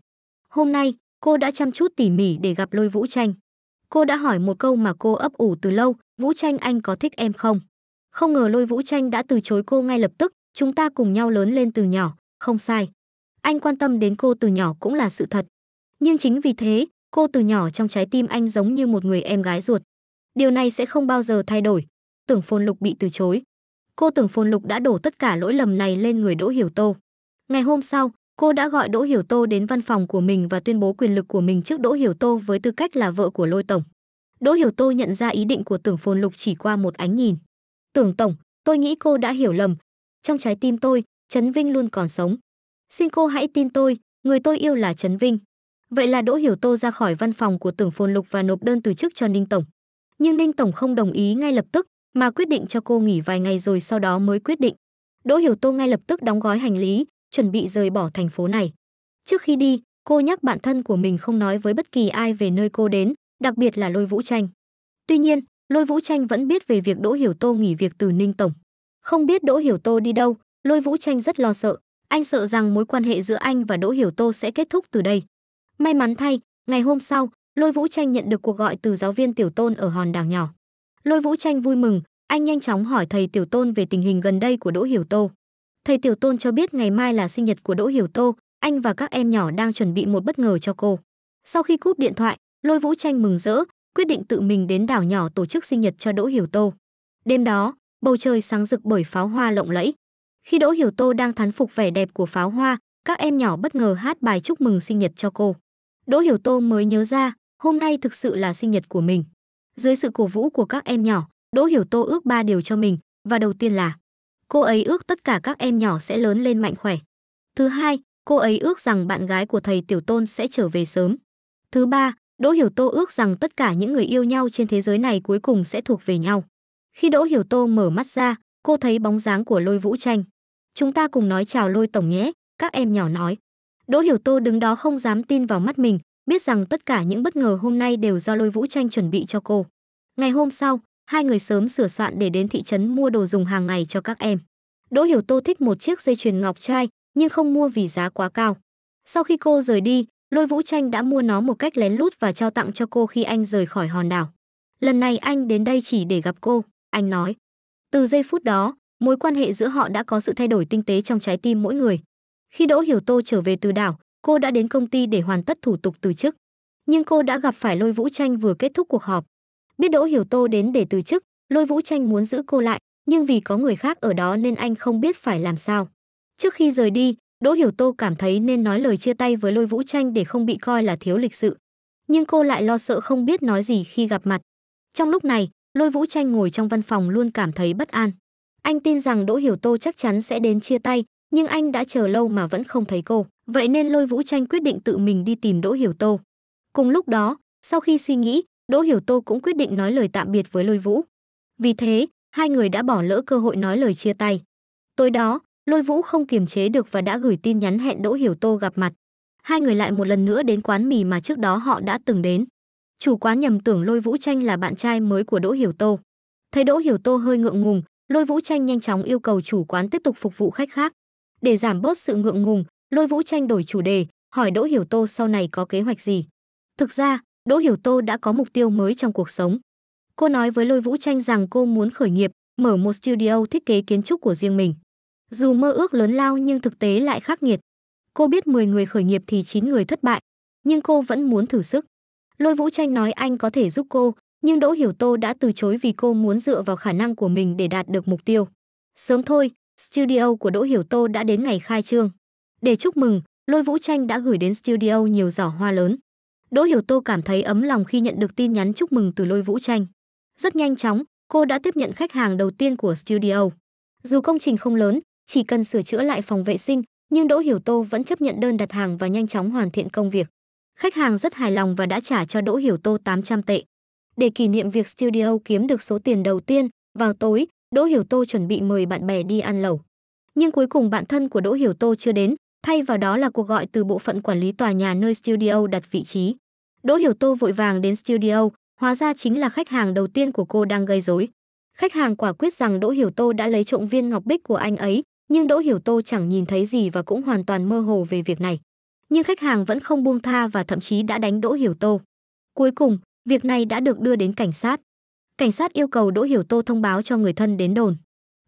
Hôm nay, cô đã chăm chút tỉ mỉ để gặp lôi Vũ Tranh. Cô đã hỏi một câu mà cô ấp ủ từ lâu, Vũ Tranh anh có thích em không? Không ngờ lôi Vũ Tranh đã từ chối cô ngay lập tức, chúng ta cùng nhau lớn lên từ nhỏ, không sai. Anh quan tâm đến cô từ nhỏ cũng là sự thật. Nhưng chính vì thế, Cô từ nhỏ trong trái tim anh giống như một người em gái ruột. Điều này sẽ không bao giờ thay đổi. Tưởng Phồn Lục bị từ chối. Cô tưởng Phồn Lục đã đổ tất cả lỗi lầm này lên người Đỗ Hiểu Tô. Ngày hôm sau, cô đã gọi Đỗ Hiểu Tô đến văn phòng của mình và tuyên bố quyền lực của mình trước Đỗ Hiểu Tô với tư cách là vợ của Lôi Tổng. Đỗ Hiểu Tô nhận ra ý định của Tưởng Phồn Lục chỉ qua một ánh nhìn. Tưởng Tổng, tôi nghĩ cô đã hiểu lầm. Trong trái tim tôi, Trấn Vinh luôn còn sống. Xin cô hãy tin tôi, người tôi yêu là Trấn Vinh. Vậy là Đỗ Hiểu Tô ra khỏi văn phòng của Tưởng Phồn Lục và nộp đơn từ chức cho Ninh Tổng. Nhưng Ninh Tổng không đồng ý ngay lập tức mà quyết định cho cô nghỉ vài ngày rồi sau đó mới quyết định. Đỗ Hiểu Tô ngay lập tức đóng gói hành lý, chuẩn bị rời bỏ thành phố này. Trước khi đi, cô nhắc bạn thân của mình không nói với bất kỳ ai về nơi cô đến, đặc biệt là Lôi Vũ Tranh. Tuy nhiên, Lôi Vũ Tranh vẫn biết về việc Đỗ Hiểu Tô nghỉ việc từ Ninh Tổng. Không biết Đỗ Hiểu Tô đi đâu, Lôi Vũ Tranh rất lo sợ. Anh sợ rằng mối quan hệ giữa anh và Đỗ Hiểu Tô sẽ kết thúc từ đây. May mắn thay, ngày hôm sau, Lôi Vũ Tranh nhận được cuộc gọi từ giáo viên Tiểu Tôn ở hòn đảo nhỏ. Lôi Vũ Tranh vui mừng, anh nhanh chóng hỏi thầy Tiểu Tôn về tình hình gần đây của Đỗ Hiểu Tô. Thầy Tiểu Tôn cho biết ngày mai là sinh nhật của Đỗ Hiểu Tô, anh và các em nhỏ đang chuẩn bị một bất ngờ cho cô. Sau khi cúp điện thoại, Lôi Vũ Tranh mừng rỡ, quyết định tự mình đến đảo nhỏ tổ chức sinh nhật cho Đỗ Hiểu Tô. Đêm đó, bầu trời sáng rực bởi pháo hoa lộng lẫy. Khi Đỗ Hiểu Tô đang thán phục vẻ đẹp của pháo hoa, các em nhỏ bất ngờ hát bài chúc mừng sinh nhật cho cô. Đỗ Hiểu Tô mới nhớ ra, hôm nay thực sự là sinh nhật của mình. Dưới sự cổ vũ của các em nhỏ, Đỗ Hiểu Tô ước ba điều cho mình, và đầu tiên là cô ấy ước tất cả các em nhỏ sẽ lớn lên mạnh khỏe. Thứ hai, cô ấy ước rằng bạn gái của thầy Tiểu Tôn sẽ trở về sớm. Thứ ba, Đỗ Hiểu Tô ước rằng tất cả những người yêu nhau trên thế giới này cuối cùng sẽ thuộc về nhau. Khi Đỗ Hiểu Tô mở mắt ra, cô thấy bóng dáng của Lôi Vũ Tranh. Chúng ta cùng nói chào Lôi Tổng nhé, các em nhỏ nói. Đỗ Hiểu Tô đứng đó không dám tin vào mắt mình, biết rằng tất cả những bất ngờ hôm nay đều do Lôi Vũ Tranh chuẩn bị cho cô. Ngày hôm sau, hai người sớm sửa soạn để đến thị trấn mua đồ dùng hàng ngày cho các em. Đỗ Hiểu Tô thích một chiếc dây chuyền ngọc trai, nhưng không mua vì giá quá cao. Sau khi cô rời đi, Lôi Vũ Tranh đã mua nó một cách lén lút và trao tặng cho cô khi anh rời khỏi hòn đảo. Lần này anh đến đây chỉ để gặp cô, anh nói. Từ giây phút đó, mối quan hệ giữa họ đã có sự thay đổi tinh tế trong trái tim mỗi người. Khi Đỗ Hiểu Tô trở về từ đảo, cô đã đến công ty để hoàn tất thủ tục từ chức. Nhưng cô đã gặp phải Lôi Vũ Tranh vừa kết thúc cuộc họp. Biết Đỗ Hiểu Tô đến để từ chức, Lôi Vũ Tranh muốn giữ cô lại, nhưng vì có người khác ở đó nên anh không biết phải làm sao. Trước khi rời đi, Đỗ Hiểu Tô cảm thấy nên nói lời chia tay với Lôi Vũ Tranh để không bị coi là thiếu lịch sự. Nhưng cô lại lo sợ không biết nói gì khi gặp mặt. Trong lúc này, Lôi Vũ Tranh ngồi trong văn phòng luôn cảm thấy bất an. Anh tin rằng Đỗ Hiểu Tô chắc chắn sẽ đến chia tay, nhưng anh đã chờ lâu mà vẫn không thấy cô, vậy nên Lôi Vũ Tranh quyết định tự mình đi tìm Đỗ Hiểu Tô. Cùng lúc đó, sau khi suy nghĩ, Đỗ Hiểu Tô cũng quyết định nói lời tạm biệt với Lôi Vũ. Vì thế, hai người đã bỏ lỡ cơ hội nói lời chia tay. Tối đó, Lôi Vũ không kiềm chế được và đã gửi tin nhắn hẹn Đỗ Hiểu Tô gặp mặt. Hai người lại một lần nữa đến quán mì mà trước đó họ đã từng đến. Chủ quán nhầm tưởng Lôi Vũ Tranh là bạn trai mới của Đỗ Hiểu Tô. Thấy Đỗ Hiểu Tô hơi ngượng ngùng, Lôi Vũ Tranh nhanh chóng yêu cầu chủ quán tiếp tục phục vụ khách khác. Để giảm bớt sự ngượng ngùng, Lôi Vũ Tranh đổi chủ đề, hỏi Đỗ Hiểu Tô sau này có kế hoạch gì. Thực ra, Đỗ Hiểu Tô đã có mục tiêu mới trong cuộc sống. Cô nói với Lôi Vũ Tranh rằng cô muốn khởi nghiệp, mở một studio thiết kế kiến trúc của riêng mình. Dù mơ ước lớn lao nhưng thực tế lại khắc nghiệt. Cô biết 10 người khởi nghiệp thì 9 người thất bại, nhưng cô vẫn muốn thử sức. Lôi Vũ Tranh nói anh có thể giúp cô, nhưng Đỗ Hiểu Tô đã từ chối vì cô muốn dựa vào khả năng của mình để đạt được mục tiêu. Sớm thôi, studio của Đỗ Hiểu Tô đã đến ngày khai trương. Để chúc mừng, Lôi Vũ Tranh đã gửi đến studio nhiều giỏ hoa lớn. Đỗ Hiểu Tô cảm thấy ấm lòng khi nhận được tin nhắn chúc mừng từ Lôi Vũ Tranh. Rất nhanh chóng, cô đã tiếp nhận khách hàng đầu tiên của studio. Dù công trình không lớn, chỉ cần sửa chữa lại phòng vệ sinh, nhưng Đỗ Hiểu Tô vẫn chấp nhận đơn đặt hàng và nhanh chóng hoàn thiện công việc. Khách hàng rất hài lòng và đã trả cho Đỗ Hiểu Tô 800 tệ. Để kỷ niệm việc studio kiếm được số tiền đầu tiên, vào tối, Đỗ Hiểu Tô chuẩn bị mời bạn bè đi ăn lẩu. Nhưng cuối cùng bạn thân của Đỗ Hiểu Tô chưa đến, thay vào đó là cuộc gọi từ bộ phận quản lý tòa nhà nơi studio đặt vị trí. Đỗ Hiểu Tô vội vàng đến studio, hóa ra chính là khách hàng đầu tiên của cô đang gây rối. Khách hàng quả quyết rằng Đỗ Hiểu Tô đã lấy trộm viên ngọc bích của anh ấy, nhưng Đỗ Hiểu Tô chẳng nhìn thấy gì và cũng hoàn toàn mơ hồ về việc này. Nhưng khách hàng vẫn không buông tha và thậm chí đã đánh Đỗ Hiểu Tô. Cuối cùng, việc này đã được đưa đến cảnh sát. Cảnh sát yêu cầu Đỗ Hiểu Tô thông báo cho người thân đến đồn.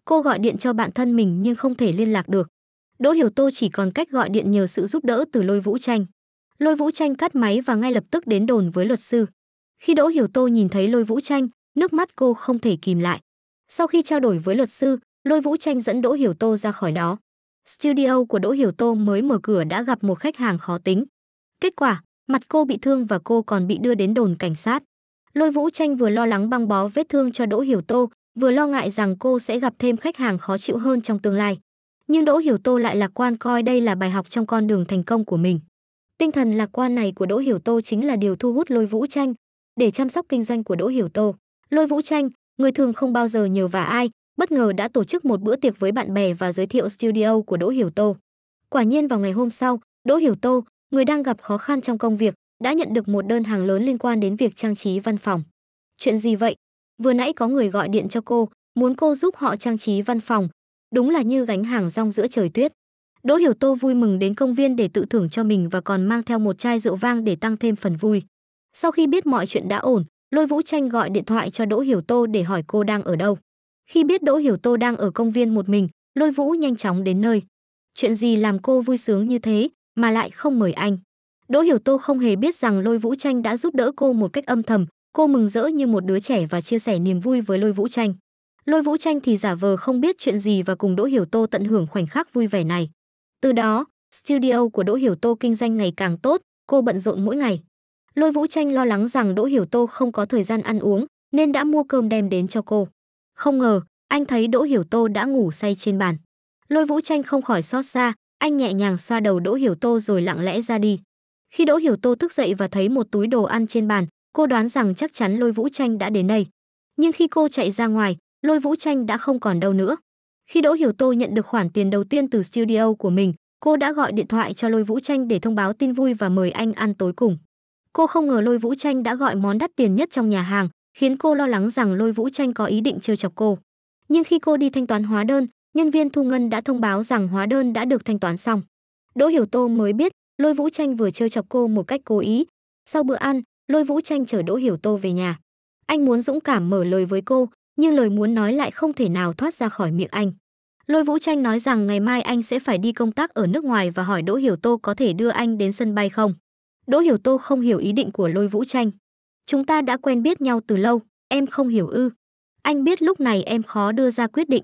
Cô gọi điện cho bạn thân mình nhưng không thể liên lạc được. Đỗ Hiểu Tô chỉ còn cách gọi điện nhờ sự giúp đỡ từ Lôi Vũ Tranh. Lôi Vũ Tranh cắt máy và ngay lập tức đến đồn với luật sư. Khi Đỗ Hiểu Tô nhìn thấy Lôi Vũ Tranh, nước mắt cô không thể kìm lại. Sau khi trao đổi với luật sư, Lôi Vũ Tranh dẫn Đỗ Hiểu Tô ra khỏi đó. Studio của Đỗ Hiểu Tô mới mở cửa đã gặp một khách hàng khó tính. Kết quả, mặt cô bị thương và cô còn bị đưa đến đồn cảnh sát. Lôi Vũ Tranh vừa lo lắng băng bó vết thương cho Đỗ Hiểu Tô, vừa lo ngại rằng cô sẽ gặp thêm khách hàng khó chịu hơn trong tương lai. Nhưng Đỗ Hiểu Tô lại lạc quan coi đây là bài học trong con đường thành công của mình. Tinh thần lạc quan này của Đỗ Hiểu Tô chính là điều thu hút Lôi Vũ Tranh. Để chăm sóc kinh doanh của Đỗ Hiểu Tô, Lôi Vũ Tranh, người thường không bao giờ nhờ vả ai, bất ngờ đã tổ chức một bữa tiệc với bạn bè và giới thiệu studio của Đỗ Hiểu Tô. Quả nhiên vào ngày hôm sau, Đỗ Hiểu Tô, người đang gặp khó khăn trong công việc, đã nhận được một đơn hàng lớn liên quan đến việc trang trí văn phòng. Chuyện gì vậy? Vừa nãy có người gọi điện cho cô, muốn cô giúp họ trang trí văn phòng. Đúng là như gánh hàng rong giữa trời tuyết. Đỗ Hiểu Tô vui mừng đến công viên để tự thưởng cho mình và còn mang theo một chai rượu vang để tăng thêm phần vui. Sau khi biết mọi chuyện đã ổn, Lôi Vũ Tranh gọi điện thoại cho Đỗ Hiểu Tô để hỏi cô đang ở đâu. Khi biết Đỗ Hiểu Tô đang ở công viên một mình, Lôi Vũ nhanh chóng đến nơi. Chuyện gì làm cô vui sướng như thế mà lại không mời anh? Đỗ Hiểu Tô không hề biết rằng Lôi Vũ Tranh đã giúp đỡ cô một cách âm thầm, cô mừng rỡ như một đứa trẻ và chia sẻ niềm vui với Lôi Vũ Tranh. Lôi Vũ Tranh thì giả vờ không biết chuyện gì và cùng Đỗ Hiểu Tô tận hưởng khoảnh khắc vui vẻ này. Từ đó, studio của Đỗ Hiểu Tô kinh doanh ngày càng tốt, cô bận rộn mỗi ngày. Lôi Vũ Tranh lo lắng rằng Đỗ Hiểu Tô không có thời gian ăn uống nên đã mua cơm đem đến cho cô. Không ngờ, anh thấy Đỗ Hiểu Tô đã ngủ say trên bàn. Lôi Vũ Tranh không khỏi xót xa, anh nhẹ nhàng xoa đầu Đỗ Hiểu Tô rồi lặng lẽ ra đi. Khi Đỗ Hiểu Tô thức dậy và thấy một túi đồ ăn trên bàn, cô đoán rằng chắc chắn Lôi Vũ Tranh đã đến đây. Nhưng khi cô chạy ra ngoài, Lôi Vũ Tranh đã không còn đâu nữa. Khi Đỗ Hiểu Tô nhận được khoản tiền đầu tiên từ studio của mình, cô đã gọi điện thoại cho Lôi Vũ Tranh để thông báo tin vui và mời anh ăn tối cùng. Cô không ngờ Lôi Vũ Tranh đã gọi món đắt tiền nhất trong nhà hàng, khiến cô lo lắng rằng Lôi Vũ Tranh có ý định trêu chọc cô. Nhưng khi cô đi thanh toán hóa đơn, nhân viên thu ngân đã thông báo rằng hóa đơn đã được thanh toán xong. Đỗ Hiểu Tô mới biết Lôi Vũ Tranh vừa trêu chọc cô một cách cố ý. Sau bữa ăn, Lôi Vũ Tranh chở Đỗ Hiểu Tô về nhà. Anh muốn dũng cảm mở lời với cô, nhưng lời muốn nói lại không thể nào thoát ra khỏi miệng anh. Lôi Vũ Tranh nói rằng ngày mai anh sẽ phải đi công tác ở nước ngoài và hỏi Đỗ Hiểu Tô có thể đưa anh đến sân bay không. Đỗ Hiểu Tô không hiểu ý định của Lôi Vũ Tranh. Chúng ta đã quen biết nhau từ lâu, em không hiểu ư. Anh biết lúc này em khó đưa ra quyết định.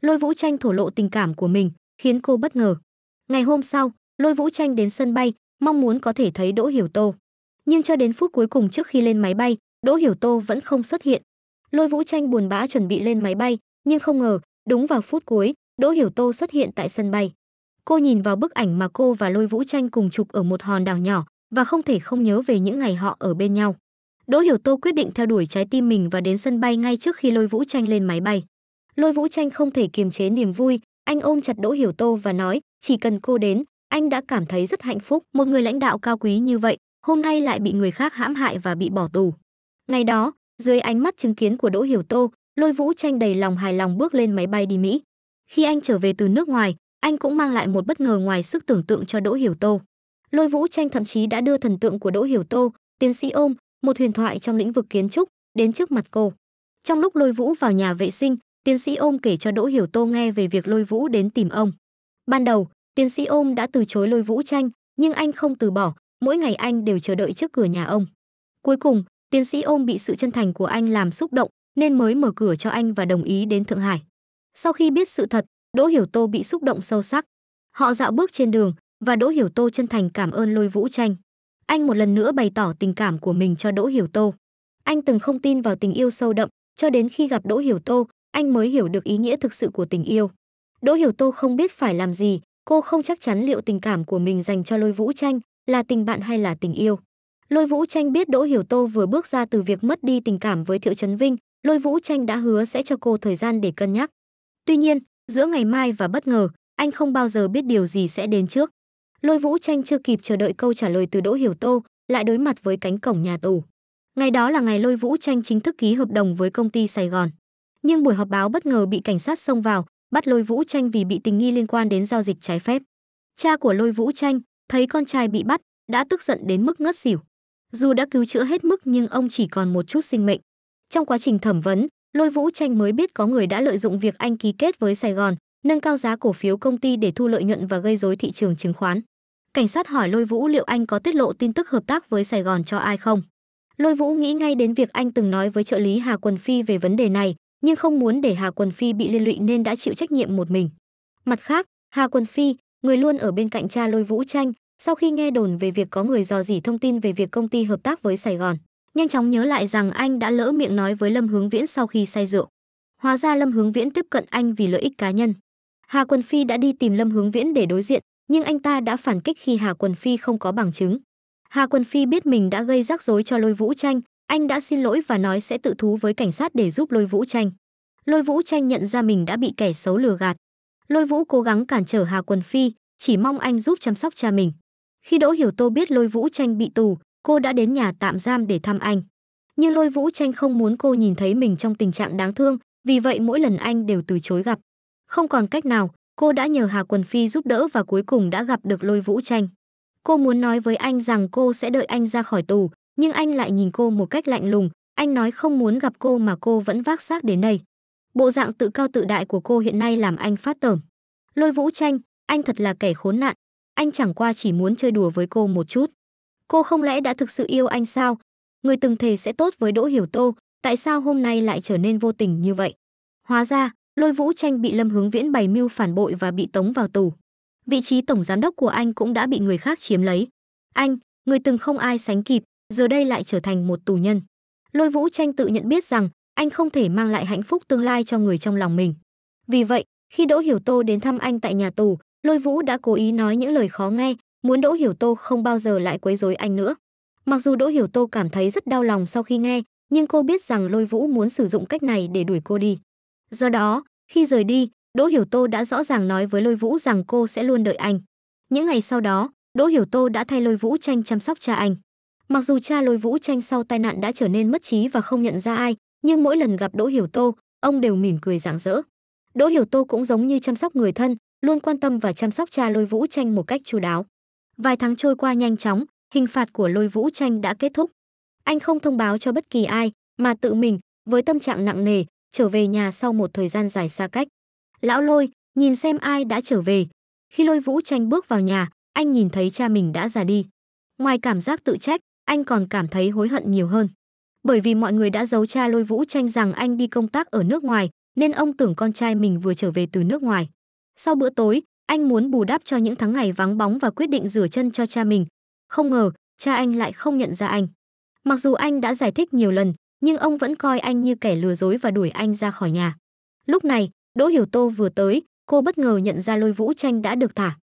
Lôi Vũ Tranh thổ lộ tình cảm của mình, khiến cô bất ngờ. Ngày hôm sau, lôi Vũ Tranh đến sân bay, mong muốn có thể thấy Đỗ Hiểu Tô. Nhưng cho đến phút cuối cùng trước khi lên máy bay, Đỗ Hiểu Tô vẫn không xuất hiện. Lôi Vũ Tranh buồn bã chuẩn bị lên máy bay, nhưng không ngờ, đúng vào phút cuối, Đỗ Hiểu Tô xuất hiện tại sân bay. Cô nhìn vào bức ảnh mà cô và Lôi Vũ Tranh cùng chụp ở một hòn đảo nhỏ và không thể không nhớ về những ngày họ ở bên nhau. Đỗ Hiểu Tô quyết định theo đuổi trái tim mình và đến sân bay ngay trước khi Lôi Vũ Tranh lên máy bay. Lôi Vũ Tranh không thể kiềm chế niềm vui, anh ôm chặt Đỗ Hiểu Tô và nói, chỉ cần cô đến, anh đã cảm thấy rất hạnh phúc một người lãnh đạo cao quý như vậy hôm nay lại bị người khác hãm hại và bị bỏ tù ngày đó dưới ánh mắt chứng kiến của đỗ hiểu tô lôi vũ tranh đầy lòng hài lòng bước lên máy bay đi mỹ khi anh trở về từ nước ngoài anh cũng mang lại một bất ngờ ngoài sức tưởng tượng cho đỗ hiểu tô lôi vũ tranh thậm chí đã đưa thần tượng của đỗ hiểu tô tiến sĩ ôm một huyền thoại trong lĩnh vực kiến trúc đến trước mặt cô trong lúc lôi vũ vào nhà vệ sinh tiến sĩ ôm kể cho đỗ hiểu tô nghe về việc lôi vũ đến tìm ông ban đầu Tiến sĩ Ôm đã từ chối lôi Vũ Tranh, nhưng anh không từ bỏ, mỗi ngày anh đều chờ đợi trước cửa nhà ông. Cuối cùng, tiến sĩ Ôm bị sự chân thành của anh làm xúc động, nên mới mở cửa cho anh và đồng ý đến Thượng Hải. Sau khi biết sự thật, Đỗ Hiểu Tô bị xúc động sâu sắc. Họ dạo bước trên đường và Đỗ Hiểu Tô chân thành cảm ơn Lôi Vũ Tranh. Anh một lần nữa bày tỏ tình cảm của mình cho Đỗ Hiểu Tô. Anh từng không tin vào tình yêu sâu đậm, cho đến khi gặp Đỗ Hiểu Tô, anh mới hiểu được ý nghĩa thực sự của tình yêu. Đỗ Hiểu Tô không biết phải làm gì, Cô không chắc chắn liệu tình cảm của mình dành cho Lôi Vũ Tranh là tình bạn hay là tình yêu. Lôi Vũ Tranh biết Đỗ Hiểu Tô vừa bước ra từ việc mất đi tình cảm với Thiệu Trấn Vinh, Lôi Vũ Tranh đã hứa sẽ cho cô thời gian để cân nhắc. Tuy nhiên, giữa ngày mai và bất ngờ, anh không bao giờ biết điều gì sẽ đến trước. Lôi Vũ Tranh chưa kịp chờ đợi câu trả lời từ Đỗ Hiểu Tô, lại đối mặt với cánh cổng nhà tù. Ngày đó là ngày Lôi Vũ Tranh chính thức ký hợp đồng với công ty Sài Gòn. Nhưng buổi họp báo bất ngờ bị cảnh sát xông vào, bắt Lôi Vũ Tranh vì bị tình nghi liên quan đến giao dịch trái phép. Cha của Lôi Vũ Tranh thấy con trai bị bắt, đã tức giận đến mức ngất xỉu. Dù đã cứu chữa hết mức nhưng ông chỉ còn một chút sinh mệnh. Trong quá trình thẩm vấn, Lôi Vũ Tranh mới biết có người đã lợi dụng việc anh ký kết với Sài Gòn, nâng cao giá cổ phiếu công ty để thu lợi nhuận và gây rối thị trường chứng khoán. Cảnh sát hỏi Lôi Vũ liệu anh có tiết lộ tin tức hợp tác với Sài Gòn cho ai không. Lôi Vũ nghĩ ngay đến việc anh từng nói với trợ lý Hà Quần Phi về vấn đề này, nhưng không muốn để Hà Quần Phi bị liên lụy nên đã chịu trách nhiệm một mình. Mặt khác, Hà Quần Phi, người luôn ở bên cạnh cha Lôi Vũ Tranh, sau khi nghe đồn về việc có người dò dỉ thông tin về việc công ty hợp tác với Sài Gòn, nhanh chóng nhớ lại rằng anh đã lỡ miệng nói với Lâm Hướng Viễn sau khi say rượu. Hóa ra Lâm Hướng Viễn tiếp cận anh vì lợi ích cá nhân. Hà Quần Phi đã đi tìm Lâm Hướng Viễn để đối diện, nhưng anh ta đã phản kích khi Hà Quần Phi không có bằng chứng. Hà Quần Phi biết mình đã gây rắc rối cho Lôi Vũ Tranh, anh đã xin lỗi và nói sẽ tự thú với cảnh sát để giúp Lôi Vũ Tranh. Lôi Vũ Tranh nhận ra mình đã bị kẻ xấu lừa gạt. Lôi Vũ cố gắng cản trở Hà Quần Phi, chỉ mong anh giúp chăm sóc cha mình. Khi Đỗ Hiểu Tô biết Lôi Vũ Tranh bị tù, cô đã đến nhà tạm giam để thăm anh. Nhưng Lôi Vũ Tranh không muốn cô nhìn thấy mình trong tình trạng đáng thương, vì vậy mỗi lần anh đều từ chối gặp. Không còn cách nào, cô đã nhờ Hà Quần Phi giúp đỡ và cuối cùng đã gặp được Lôi Vũ Tranh. Cô muốn nói với anh rằng cô sẽ đợi anh ra khỏi tù, nhưng anh lại nhìn cô một cách lạnh lùng, anh nói không muốn gặp cô mà cô vẫn vác xác đến đây. Bộ dạng tự cao tự đại của cô hiện nay làm anh phát tởm. Lôi Vũ Tranh, anh thật là kẻ khốn nạn, anh chẳng qua chỉ muốn chơi đùa với cô một chút. Cô không lẽ đã thực sự yêu anh sao? Người từng thề sẽ tốt với Đỗ Hiểu Tô, tại sao hôm nay lại trở nên vô tình như vậy? Hóa ra, Lôi Vũ Tranh bị Lâm Hướng Viễn bày mưu phản bội và bị tống vào tù. Vị trí tổng giám đốc của anh cũng đã bị người khác chiếm lấy. Anh, người từng không ai sánh kịp, giờ đây lại trở thành một tù nhân. Lôi Vũ Tranh tự nhận biết rằng anh không thể mang lại hạnh phúc tương lai cho người trong lòng mình. Vì vậy, khi Đỗ Hiểu Tô đến thăm anh tại nhà tù, Lôi Vũ đã cố ý nói những lời khó nghe, muốn Đỗ Hiểu Tô không bao giờ lại quấy rối anh nữa. Mặc dù Đỗ Hiểu Tô cảm thấy rất đau lòng sau khi nghe, nhưng cô biết rằng Lôi Vũ muốn sử dụng cách này để đuổi cô đi. Do đó, khi rời đi, Đỗ Hiểu Tô đã rõ ràng nói với Lôi Vũ rằng cô sẽ luôn đợi anh. Những ngày sau đó, Đỗ Hiểu Tô đã thay Lôi Vũ tranh chăm sóc cha anh. Mặc dù cha lôi Vũ Tranh sau tai nạn đã trở nên mất trí và không nhận ra ai, nhưng mỗi lần gặp Đỗ Hiểu Tô, ông đều mỉm cười rạng rỡ. Đỗ Hiểu Tô cũng giống như chăm sóc người thân, luôn quan tâm và chăm sóc cha Lôi Vũ Tranh một cách chu đáo. Vài tháng trôi qua nhanh chóng, hình phạt của Lôi Vũ Tranh đã kết thúc. Anh không thông báo cho bất kỳ ai, mà tự mình, với tâm trạng nặng nề, trở về nhà sau một thời gian dài xa cách. Lão Lôi, nhìn xem ai đã trở về. Khi Lôi Vũ Tranh bước vào nhà, anh nhìn thấy cha mình đã già đi. Ngoài cảm giác tự trách, anh còn cảm thấy hối hận nhiều hơn. Bởi vì mọi người đã giấu cha lôi vũ tranh rằng anh đi công tác ở nước ngoài, nên ông tưởng con trai mình vừa trở về từ nước ngoài. Sau bữa tối, anh muốn bù đắp cho những tháng ngày vắng bóng và quyết định rửa chân cho cha mình. Không ngờ, cha anh lại không nhận ra anh. Mặc dù anh đã giải thích nhiều lần, nhưng ông vẫn coi anh như kẻ lừa dối và đuổi anh ra khỏi nhà. Lúc này, Đỗ Hiểu Tô vừa tới, cô bất ngờ nhận ra lôi vũ tranh đã được thả.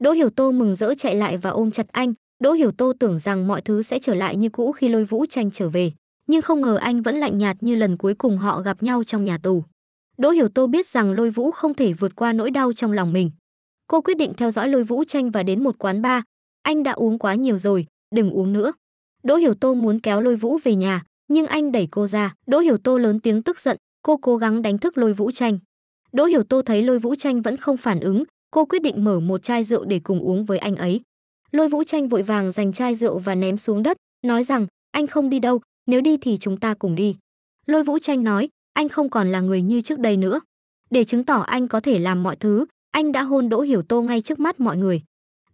Đỗ Hiểu Tô mừng rỡ chạy lại và ôm chặt anh, Đỗ Hiểu Tô tưởng rằng mọi thứ sẽ trở lại như cũ khi lôi vũ tranh trở về, nhưng không ngờ anh vẫn lạnh nhạt như lần cuối cùng họ gặp nhau trong nhà tù. Đỗ Hiểu Tô biết rằng lôi vũ không thể vượt qua nỗi đau trong lòng mình. Cô quyết định theo dõi lôi vũ tranh và đến một quán bar. Anh đã uống quá nhiều rồi, đừng uống nữa. Đỗ Hiểu Tô muốn kéo lôi vũ về nhà, nhưng anh đẩy cô ra. Đỗ Hiểu Tô lớn tiếng tức giận, cô cố gắng đánh thức lôi vũ tranh. Đỗ Hiểu Tô thấy lôi vũ tranh vẫn không phản ứng, cô quyết định mở một chai rượu để cùng uống với anh ấy. Lôi Vũ Tranh vội vàng giành chai rượu và ném xuống đất, nói rằng, anh không đi đâu, nếu đi thì chúng ta cùng đi. Lôi Vũ Tranh nói, anh không còn là người như trước đây nữa. Để chứng tỏ anh có thể làm mọi thứ, anh đã hôn Đỗ Hiểu Tô ngay trước mắt mọi người.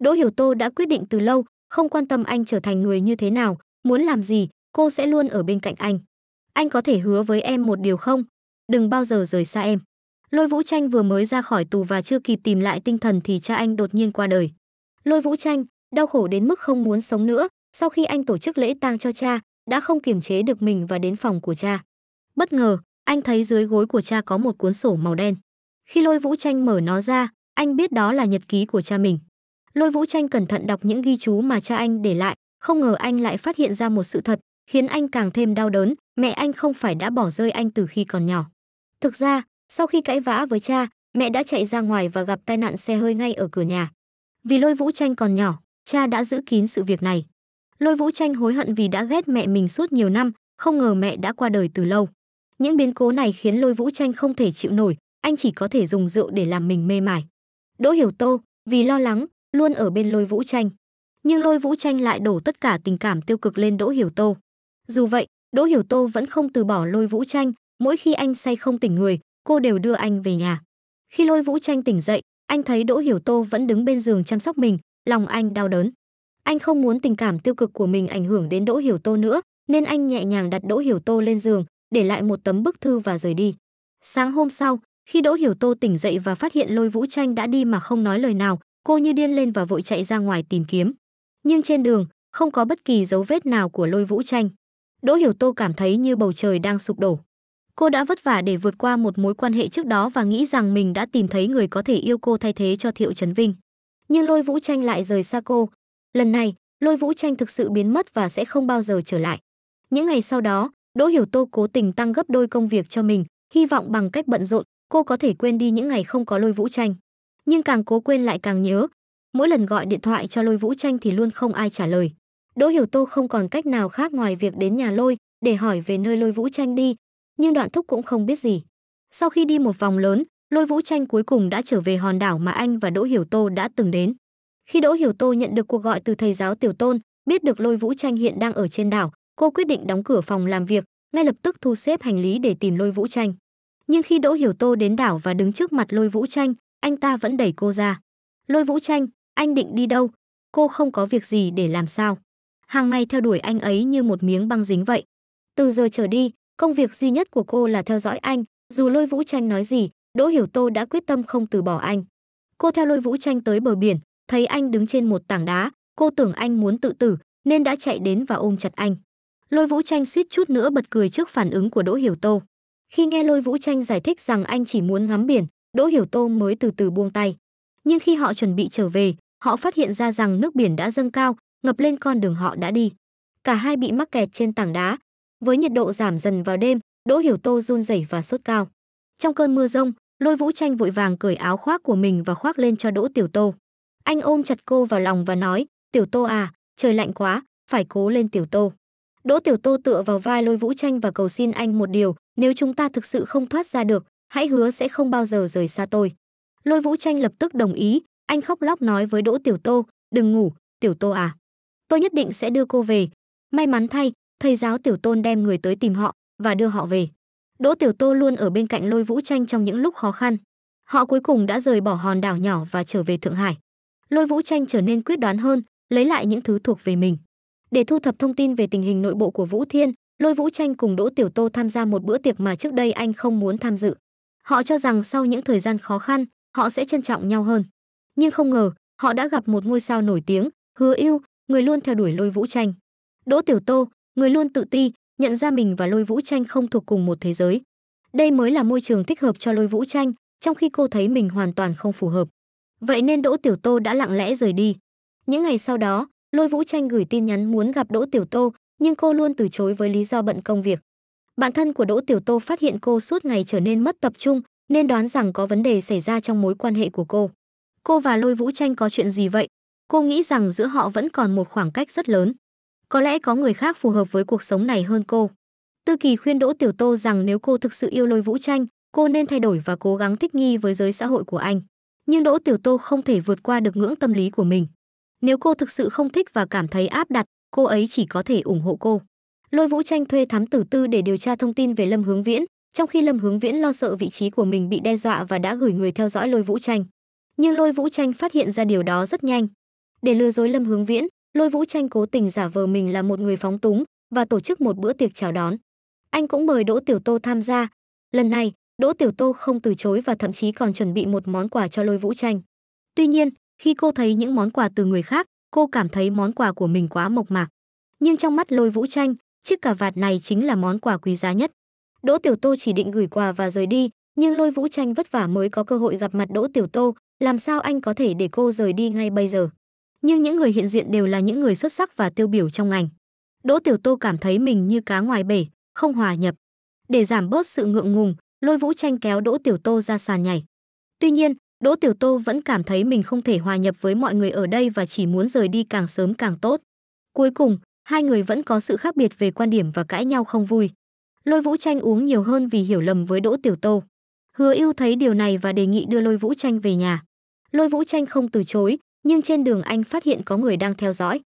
Đỗ Hiểu Tô đã quyết định từ lâu, không quan tâm anh trở thành người như thế nào, muốn làm gì, cô sẽ luôn ở bên cạnh anh. Anh có thể hứa với em một điều không? Đừng bao giờ rời xa em. Lôi Vũ Tranh vừa mới ra khỏi tù và chưa kịp tìm lại tinh thần thì cha anh đột nhiên qua đời. Lôi Vũ Tranh, đau khổ đến mức không muốn sống nữa sau khi anh tổ chức lễ tang cho cha đã không kiềm chế được mình và đến phòng của cha bất ngờ anh thấy dưới gối của cha có một cuốn sổ màu đen khi lôi vũ tranh mở nó ra anh biết đó là nhật ký của cha mình lôi vũ tranh cẩn thận đọc những ghi chú mà cha anh để lại không ngờ anh lại phát hiện ra một sự thật khiến anh càng thêm đau đớn mẹ anh không phải đã bỏ rơi anh từ khi còn nhỏ thực ra sau khi cãi vã với cha mẹ đã chạy ra ngoài và gặp tai nạn xe hơi ngay ở cửa nhà vì lôi vũ tranh còn nhỏ cha đã giữ kín sự việc này. Lôi Vũ Tranh hối hận vì đã ghét mẹ mình suốt nhiều năm, không ngờ mẹ đã qua đời từ lâu. Những biến cố này khiến Lôi Vũ Tranh không thể chịu nổi, anh chỉ có thể dùng rượu để làm mình mê mải. Đỗ Hiểu Tô, vì lo lắng, luôn ở bên Lôi Vũ Tranh. Nhưng Lôi Vũ Tranh lại đổ tất cả tình cảm tiêu cực lên Đỗ Hiểu Tô. Dù vậy, Đỗ Hiểu Tô vẫn không từ bỏ Lôi Vũ Tranh, mỗi khi anh say không tỉnh người, cô đều đưa anh về nhà. Khi Lôi Vũ Tranh tỉnh dậy, anh thấy Đỗ Hiểu Tô vẫn đứng bên giường chăm sóc mình, lòng anh đau đớn. Anh không muốn tình cảm tiêu cực của mình ảnh hưởng đến Đỗ Hiểu Tô nữa, nên anh nhẹ nhàng đặt Đỗ Hiểu Tô lên giường, để lại một tấm bức thư và rời đi. Sáng hôm sau, khi Đỗ Hiểu Tô tỉnh dậy và phát hiện Lôi Vũ Tranh đã đi mà không nói lời nào, cô như điên lên và vội chạy ra ngoài tìm kiếm. Nhưng trên đường, không có bất kỳ dấu vết nào của Lôi Vũ Tranh. Đỗ Hiểu Tô cảm thấy như bầu trời đang sụp đổ. Cô đã vất vả để vượt qua một mối quan hệ trước đó và nghĩ rằng mình đã tìm thấy người có thể yêu cô thay thế cho Thiệu Trấn Vinh nhưng lôi vũ tranh lại rời xa cô lần này lôi vũ tranh thực sự biến mất và sẽ không bao giờ trở lại những ngày sau đó đỗ hiểu tô cố tình tăng gấp đôi công việc cho mình hy vọng bằng cách bận rộn cô có thể quên đi những ngày không có lôi vũ tranh nhưng càng cố quên lại càng nhớ mỗi lần gọi điện thoại cho lôi vũ tranh thì luôn không ai trả lời đỗ hiểu tô không còn cách nào khác ngoài việc đến nhà lôi để hỏi về nơi lôi vũ tranh đi nhưng đoạn thúc cũng không biết gì sau khi đi một vòng lớn Lôi Vũ Tranh cuối cùng đã trở về hòn đảo mà anh và Đỗ Hiểu Tô đã từng đến. Khi Đỗ Hiểu Tô nhận được cuộc gọi từ thầy giáo Tiểu Tôn, biết được Lôi Vũ Tranh hiện đang ở trên đảo, cô quyết định đóng cửa phòng làm việc, ngay lập tức thu xếp hành lý để tìm Lôi Vũ Tranh. Nhưng khi Đỗ Hiểu Tô đến đảo và đứng trước mặt Lôi Vũ Tranh, anh ta vẫn đẩy cô ra. "Lôi Vũ Tranh, anh định đi đâu? Cô không có việc gì để làm sao?" Hàng ngày theo đuổi anh ấy như một miếng băng dính vậy. Từ giờ trở đi, công việc duy nhất của cô là theo dõi anh, dù Lôi Vũ Tranh nói gì, Đỗ Hiểu Tô đã quyết tâm không từ bỏ anh. Cô theo lôi Vũ Tranh tới bờ biển, thấy anh đứng trên một tảng đá, cô tưởng anh muốn tự tử nên đã chạy đến và ôm chặt anh. Lôi Vũ Tranh suýt chút nữa bật cười trước phản ứng của Đỗ Hiểu Tô. Khi nghe Lôi Vũ Tranh giải thích rằng anh chỉ muốn ngắm biển, Đỗ Hiểu Tô mới từ từ buông tay. Nhưng khi họ chuẩn bị trở về, họ phát hiện ra rằng nước biển đã dâng cao, ngập lên con đường họ đã đi. Cả hai bị mắc kẹt trên tảng đá. Với nhiệt độ giảm dần vào đêm, Đỗ Hiểu Tô run rẩy và sốt cao. Trong cơn mưa rông, Lôi Vũ Tranh vội vàng cởi áo khoác của mình và khoác lên cho Đỗ Tiểu Tô. Anh ôm chặt cô vào lòng và nói, Tiểu Tô à, trời lạnh quá, phải cố lên Tiểu Tô. Đỗ Tiểu Tô tựa vào vai Lôi Vũ Tranh và cầu xin anh một điều, nếu chúng ta thực sự không thoát ra được, hãy hứa sẽ không bao giờ rời xa tôi. Lôi Vũ Tranh lập tức đồng ý, anh khóc lóc nói với Đỗ Tiểu Tô, đừng ngủ, Tiểu Tô à. Tôi nhất định sẽ đưa cô về. May mắn thay, thầy giáo Tiểu Tôn đem người tới tìm họ và đưa họ về. Đỗ Tiểu Tô luôn ở bên cạnh Lôi Vũ Tranh trong những lúc khó khăn. Họ cuối cùng đã rời bỏ hòn đảo nhỏ và trở về Thượng Hải. Lôi Vũ Tranh trở nên quyết đoán hơn, lấy lại những thứ thuộc về mình. Để thu thập thông tin về tình hình nội bộ của Vũ Thiên, Lôi Vũ Tranh cùng Đỗ Tiểu Tô tham gia một bữa tiệc mà trước đây anh không muốn tham dự. Họ cho rằng sau những thời gian khó khăn, họ sẽ trân trọng nhau hơn. Nhưng không ngờ, họ đã gặp một ngôi sao nổi tiếng, Hứa Yêu, người luôn theo đuổi Lôi Vũ Tranh. Đỗ Tiểu Tô, người luôn tự ti, nhận ra mình và lôi vũ tranh không thuộc cùng một thế giới đây mới là môi trường thích hợp cho lôi vũ tranh trong khi cô thấy mình hoàn toàn không phù hợp vậy nên đỗ tiểu tô đã lặng lẽ rời đi những ngày sau đó lôi vũ tranh gửi tin nhắn muốn gặp đỗ tiểu tô nhưng cô luôn từ chối với lý do bận công việc bạn thân của đỗ tiểu tô phát hiện cô suốt ngày trở nên mất tập trung nên đoán rằng có vấn đề xảy ra trong mối quan hệ của cô cô và lôi vũ tranh có chuyện gì vậy cô nghĩ rằng giữa họ vẫn còn một khoảng cách rất lớn có lẽ có người khác phù hợp với cuộc sống này hơn cô. Tư Kỳ khuyên Đỗ Tiểu Tô rằng nếu cô thực sự yêu lôi vũ tranh, cô nên thay đổi và cố gắng thích nghi với giới xã hội của anh. Nhưng Đỗ Tiểu Tô không thể vượt qua được ngưỡng tâm lý của mình. Nếu cô thực sự không thích và cảm thấy áp đặt, cô ấy chỉ có thể ủng hộ cô. Lôi Vũ Tranh thuê thám tử tư để điều tra thông tin về Lâm Hướng Viễn, trong khi Lâm Hướng Viễn lo sợ vị trí của mình bị đe dọa và đã gửi người theo dõi Lôi Vũ Tranh. Nhưng Lôi Vũ Tranh phát hiện ra điều đó rất nhanh. Để lừa dối Lâm Hướng Viễn, Lôi Vũ Tranh cố tình giả vờ mình là một người phóng túng và tổ chức một bữa tiệc chào đón. Anh cũng mời Đỗ Tiểu Tô tham gia. Lần này, Đỗ Tiểu Tô không từ chối và thậm chí còn chuẩn bị một món quà cho Lôi Vũ Tranh. Tuy nhiên, khi cô thấy những món quà từ người khác, cô cảm thấy món quà của mình quá mộc mạc. Nhưng trong mắt Lôi Vũ Tranh, chiếc cà vạt này chính là món quà quý giá nhất. Đỗ Tiểu Tô chỉ định gửi quà và rời đi, nhưng Lôi Vũ Tranh vất vả mới có cơ hội gặp mặt Đỗ Tiểu Tô, làm sao anh có thể để cô rời đi ngay bây giờ? nhưng những người hiện diện đều là những người xuất sắc và tiêu biểu trong ngành. Đỗ Tiểu Tô cảm thấy mình như cá ngoài bể, không hòa nhập. Để giảm bớt sự ngượng ngùng, Lôi Vũ Tranh kéo Đỗ Tiểu Tô ra sàn nhảy. Tuy nhiên, Đỗ Tiểu Tô vẫn cảm thấy mình không thể hòa nhập với mọi người ở đây và chỉ muốn rời đi càng sớm càng tốt. Cuối cùng, hai người vẫn có sự khác biệt về quan điểm và cãi nhau không vui. Lôi Vũ Tranh uống nhiều hơn vì hiểu lầm với Đỗ Tiểu Tô. Hứa Yêu thấy điều này và đề nghị đưa Lôi Vũ Tranh về nhà. Lôi Vũ Tranh không từ chối, nhưng trên đường anh phát hiện có người đang theo dõi.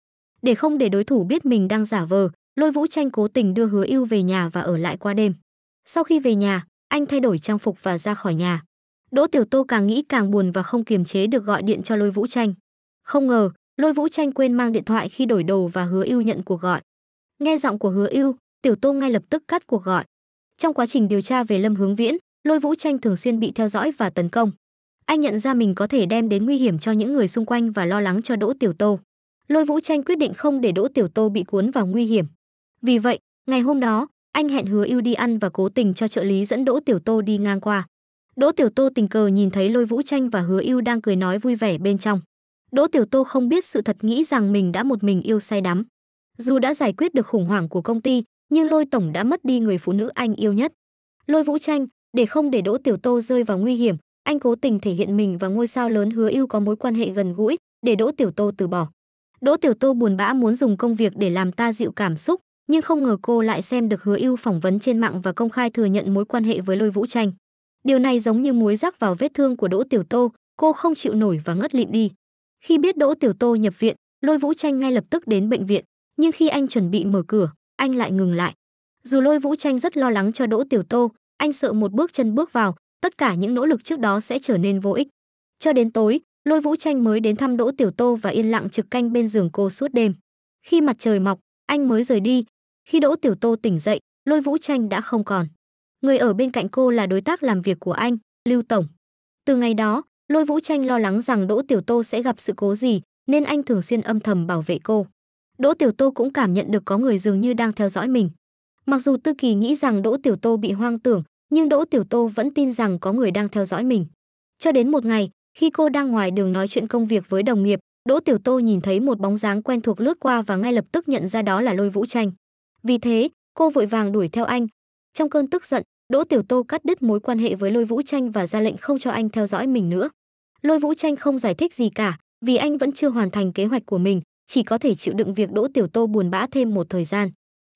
Để không để đối thủ biết mình đang giả vờ, Lôi Vũ Tranh cố tình đưa Hứa Yêu về nhà và ở lại qua đêm. Sau khi về nhà, anh thay đổi trang phục và ra khỏi nhà. Đỗ Tiểu Tô càng nghĩ càng buồn và không kiềm chế được gọi điện cho Lôi Vũ Tranh. Không ngờ, Lôi Vũ Tranh quên mang điện thoại khi đổi đồ và Hứa Yêu nhận cuộc gọi. Nghe giọng của Hứa Yêu, Tiểu Tô ngay lập tức cắt cuộc gọi. Trong quá trình điều tra về Lâm Hướng Viễn, Lôi Vũ Tranh thường xuyên bị theo dõi và tấn công anh nhận ra mình có thể đem đến nguy hiểm cho những người xung quanh và lo lắng cho Đỗ Tiểu Tô. Lôi Vũ Tranh quyết định không để Đỗ Tiểu Tô bị cuốn vào nguy hiểm. Vì vậy, ngày hôm đó, anh hẹn Hứa Ưu đi ăn và cố tình cho trợ lý dẫn Đỗ Tiểu Tô đi ngang qua. Đỗ Tiểu Tô tình cờ nhìn thấy Lôi Vũ Tranh và Hứa Ưu đang cười nói vui vẻ bên trong. Đỗ Tiểu Tô không biết sự thật nghĩ rằng mình đã một mình yêu say đắm. Dù đã giải quyết được khủng hoảng của công ty, nhưng Lôi tổng đã mất đi người phụ nữ anh yêu nhất. Lôi Vũ Tranh, để không để Đỗ Tiểu Tô rơi vào nguy hiểm, anh cố tình thể hiện mình và ngôi sao lớn Hứa yêu có mối quan hệ gần gũi để Đỗ Tiểu Tô từ bỏ. Đỗ Tiểu Tô buồn bã muốn dùng công việc để làm ta dịu cảm xúc, nhưng không ngờ cô lại xem được Hứa yêu phỏng vấn trên mạng và công khai thừa nhận mối quan hệ với Lôi Vũ Tranh. Điều này giống như muối rắc vào vết thương của Đỗ Tiểu Tô, cô không chịu nổi và ngất lịm đi. Khi biết Đỗ Tiểu Tô nhập viện, Lôi Vũ Tranh ngay lập tức đến bệnh viện, nhưng khi anh chuẩn bị mở cửa, anh lại ngừng lại. Dù Lôi Vũ Tranh rất lo lắng cho Đỗ Tiểu Tô, anh sợ một bước chân bước vào, tất cả những nỗ lực trước đó sẽ trở nên vô ích. Cho đến tối, Lôi Vũ Tranh mới đến thăm Đỗ Tiểu Tô và yên lặng trực canh bên giường cô suốt đêm. Khi mặt trời mọc, anh mới rời đi. Khi Đỗ Tiểu Tô tỉnh dậy, Lôi Vũ Tranh đã không còn. Người ở bên cạnh cô là đối tác làm việc của anh, Lưu Tổng. Từ ngày đó, Lôi Vũ Tranh lo lắng rằng Đỗ Tiểu Tô sẽ gặp sự cố gì, nên anh thường xuyên âm thầm bảo vệ cô. Đỗ Tiểu Tô cũng cảm nhận được có người dường như đang theo dõi mình. Mặc dù Tư Kỳ nghĩ rằng Đỗ Tiểu Tô bị hoang tưởng, nhưng Đỗ Tiểu Tô vẫn tin rằng có người đang theo dõi mình. Cho đến một ngày, khi cô đang ngoài đường nói chuyện công việc với đồng nghiệp, Đỗ Tiểu Tô nhìn thấy một bóng dáng quen thuộc lướt qua và ngay lập tức nhận ra đó là Lôi Vũ Tranh. Vì thế, cô vội vàng đuổi theo anh. Trong cơn tức giận, Đỗ Tiểu Tô cắt đứt mối quan hệ với Lôi Vũ Tranh và ra lệnh không cho anh theo dõi mình nữa. Lôi Vũ Tranh không giải thích gì cả, vì anh vẫn chưa hoàn thành kế hoạch của mình, chỉ có thể chịu đựng việc Đỗ Tiểu Tô buồn bã thêm một thời gian.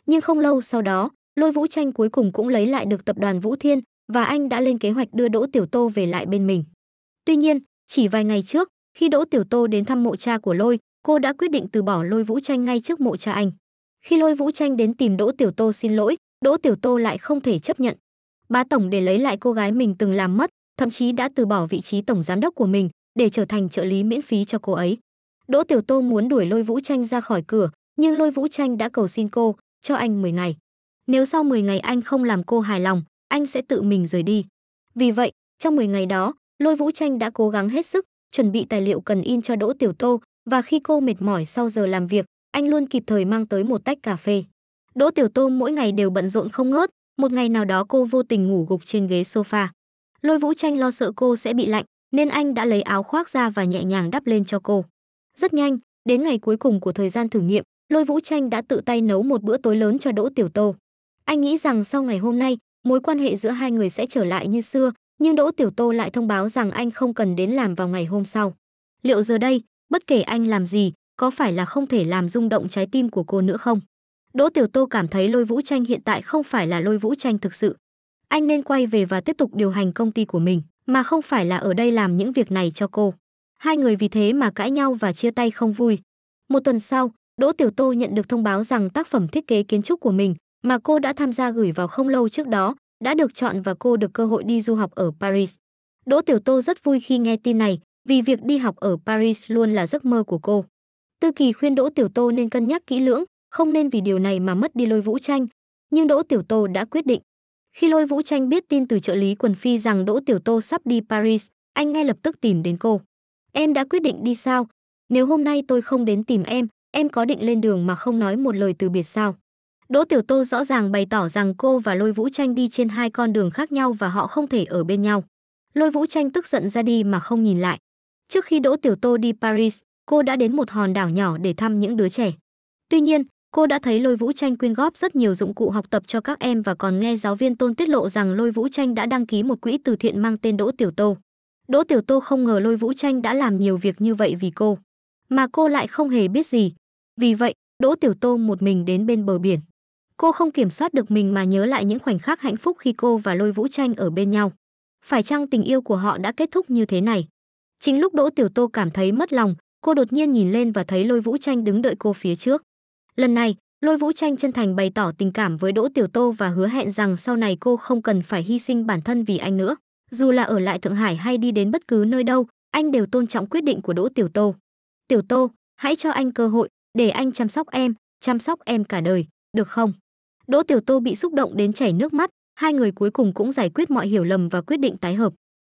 Nhưng không lâu sau đó, Lôi Vũ Tranh cuối cùng cũng lấy lại được tập đoàn Vũ Thiên và anh đã lên kế hoạch đưa Đỗ Tiểu Tô về lại bên mình. Tuy nhiên, chỉ vài ngày trước, khi Đỗ Tiểu Tô đến thăm mộ cha của Lôi, cô đã quyết định từ bỏ Lôi Vũ Tranh ngay trước mộ cha anh. Khi Lôi Vũ Tranh đến tìm Đỗ Tiểu Tô xin lỗi, Đỗ Tiểu Tô lại không thể chấp nhận. Bá tổng để lấy lại cô gái mình từng làm mất, thậm chí đã từ bỏ vị trí tổng giám đốc của mình để trở thành trợ lý miễn phí cho cô ấy. Đỗ Tiểu Tô muốn đuổi Lôi Vũ Tranh ra khỏi cửa, nhưng Lôi Vũ Tranh đã cầu xin cô cho anh 10 ngày. Nếu sau 10 ngày anh không làm cô hài lòng, anh sẽ tự mình rời đi. Vì vậy, trong 10 ngày đó, Lôi Vũ Tranh đã cố gắng hết sức, chuẩn bị tài liệu cần in cho Đỗ Tiểu Tô và khi cô mệt mỏi sau giờ làm việc, anh luôn kịp thời mang tới một tách cà phê. Đỗ Tiểu Tô mỗi ngày đều bận rộn không ngớt, một ngày nào đó cô vô tình ngủ gục trên ghế sofa. Lôi Vũ Tranh lo sợ cô sẽ bị lạnh, nên anh đã lấy áo khoác ra và nhẹ nhàng đắp lên cho cô. Rất nhanh, đến ngày cuối cùng của thời gian thử nghiệm, Lôi Vũ Tranh đã tự tay nấu một bữa tối lớn cho Đỗ Tiểu Tô. Anh nghĩ rằng sau ngày hôm nay, mối quan hệ giữa hai người sẽ trở lại như xưa, nhưng Đỗ Tiểu Tô lại thông báo rằng anh không cần đến làm vào ngày hôm sau. Liệu giờ đây, bất kể anh làm gì, có phải là không thể làm rung động trái tim của cô nữa không? Đỗ Tiểu Tô cảm thấy lôi vũ tranh hiện tại không phải là lôi vũ tranh thực sự. Anh nên quay về và tiếp tục điều hành công ty của mình, mà không phải là ở đây làm những việc này cho cô. Hai người vì thế mà cãi nhau và chia tay không vui. Một tuần sau, Đỗ Tiểu Tô nhận được thông báo rằng tác phẩm thiết kế kiến trúc của mình, mà cô đã tham gia gửi vào không lâu trước đó, đã được chọn và cô được cơ hội đi du học ở Paris. Đỗ Tiểu Tô rất vui khi nghe tin này, vì việc đi học ở Paris luôn là giấc mơ của cô. Tư Kỳ khuyên Đỗ Tiểu Tô nên cân nhắc kỹ lưỡng, không nên vì điều này mà mất đi lôi vũ tranh, nhưng Đỗ Tiểu Tô đã quyết định. Khi lôi vũ tranh biết tin từ trợ lý quần phi rằng Đỗ Tiểu Tô sắp đi Paris, anh ngay lập tức tìm đến cô. Em đã quyết định đi sao? Nếu hôm nay tôi không đến tìm em, em có định lên đường mà không nói một lời từ biệt sao? Đỗ Tiểu Tô rõ ràng bày tỏ rằng cô và Lôi Vũ Tranh đi trên hai con đường khác nhau và họ không thể ở bên nhau. Lôi Vũ Tranh tức giận ra đi mà không nhìn lại. Trước khi Đỗ Tiểu Tô đi Paris, cô đã đến một hòn đảo nhỏ để thăm những đứa trẻ. Tuy nhiên, cô đã thấy Lôi Vũ Tranh quyên góp rất nhiều dụng cụ học tập cho các em và còn nghe giáo viên Tôn tiết lộ rằng Lôi Vũ Tranh đã đăng ký một quỹ từ thiện mang tên Đỗ Tiểu Tô. Đỗ Tiểu Tô không ngờ Lôi Vũ Tranh đã làm nhiều việc như vậy vì cô, mà cô lại không hề biết gì. Vì vậy, Đỗ Tiểu Tô một mình đến bên bờ biển. Cô không kiểm soát được mình mà nhớ lại những khoảnh khắc hạnh phúc khi cô và Lôi Vũ Tranh ở bên nhau. Phải chăng tình yêu của họ đã kết thúc như thế này? Chính lúc Đỗ Tiểu Tô cảm thấy mất lòng, cô đột nhiên nhìn lên và thấy Lôi Vũ Tranh đứng đợi cô phía trước. Lần này, Lôi Vũ Tranh chân thành bày tỏ tình cảm với Đỗ Tiểu Tô và hứa hẹn rằng sau này cô không cần phải hy sinh bản thân vì anh nữa. Dù là ở lại Thượng Hải hay đi đến bất cứ nơi đâu, anh đều tôn trọng quyết định của Đỗ Tiểu Tô. Tiểu Tô, hãy cho anh cơ hội để anh chăm sóc em, chăm sóc em cả đời, được không? Đỗ Tiểu Tô bị xúc động đến chảy nước mắt, hai người cuối cùng cũng giải quyết mọi hiểu lầm và quyết định tái hợp.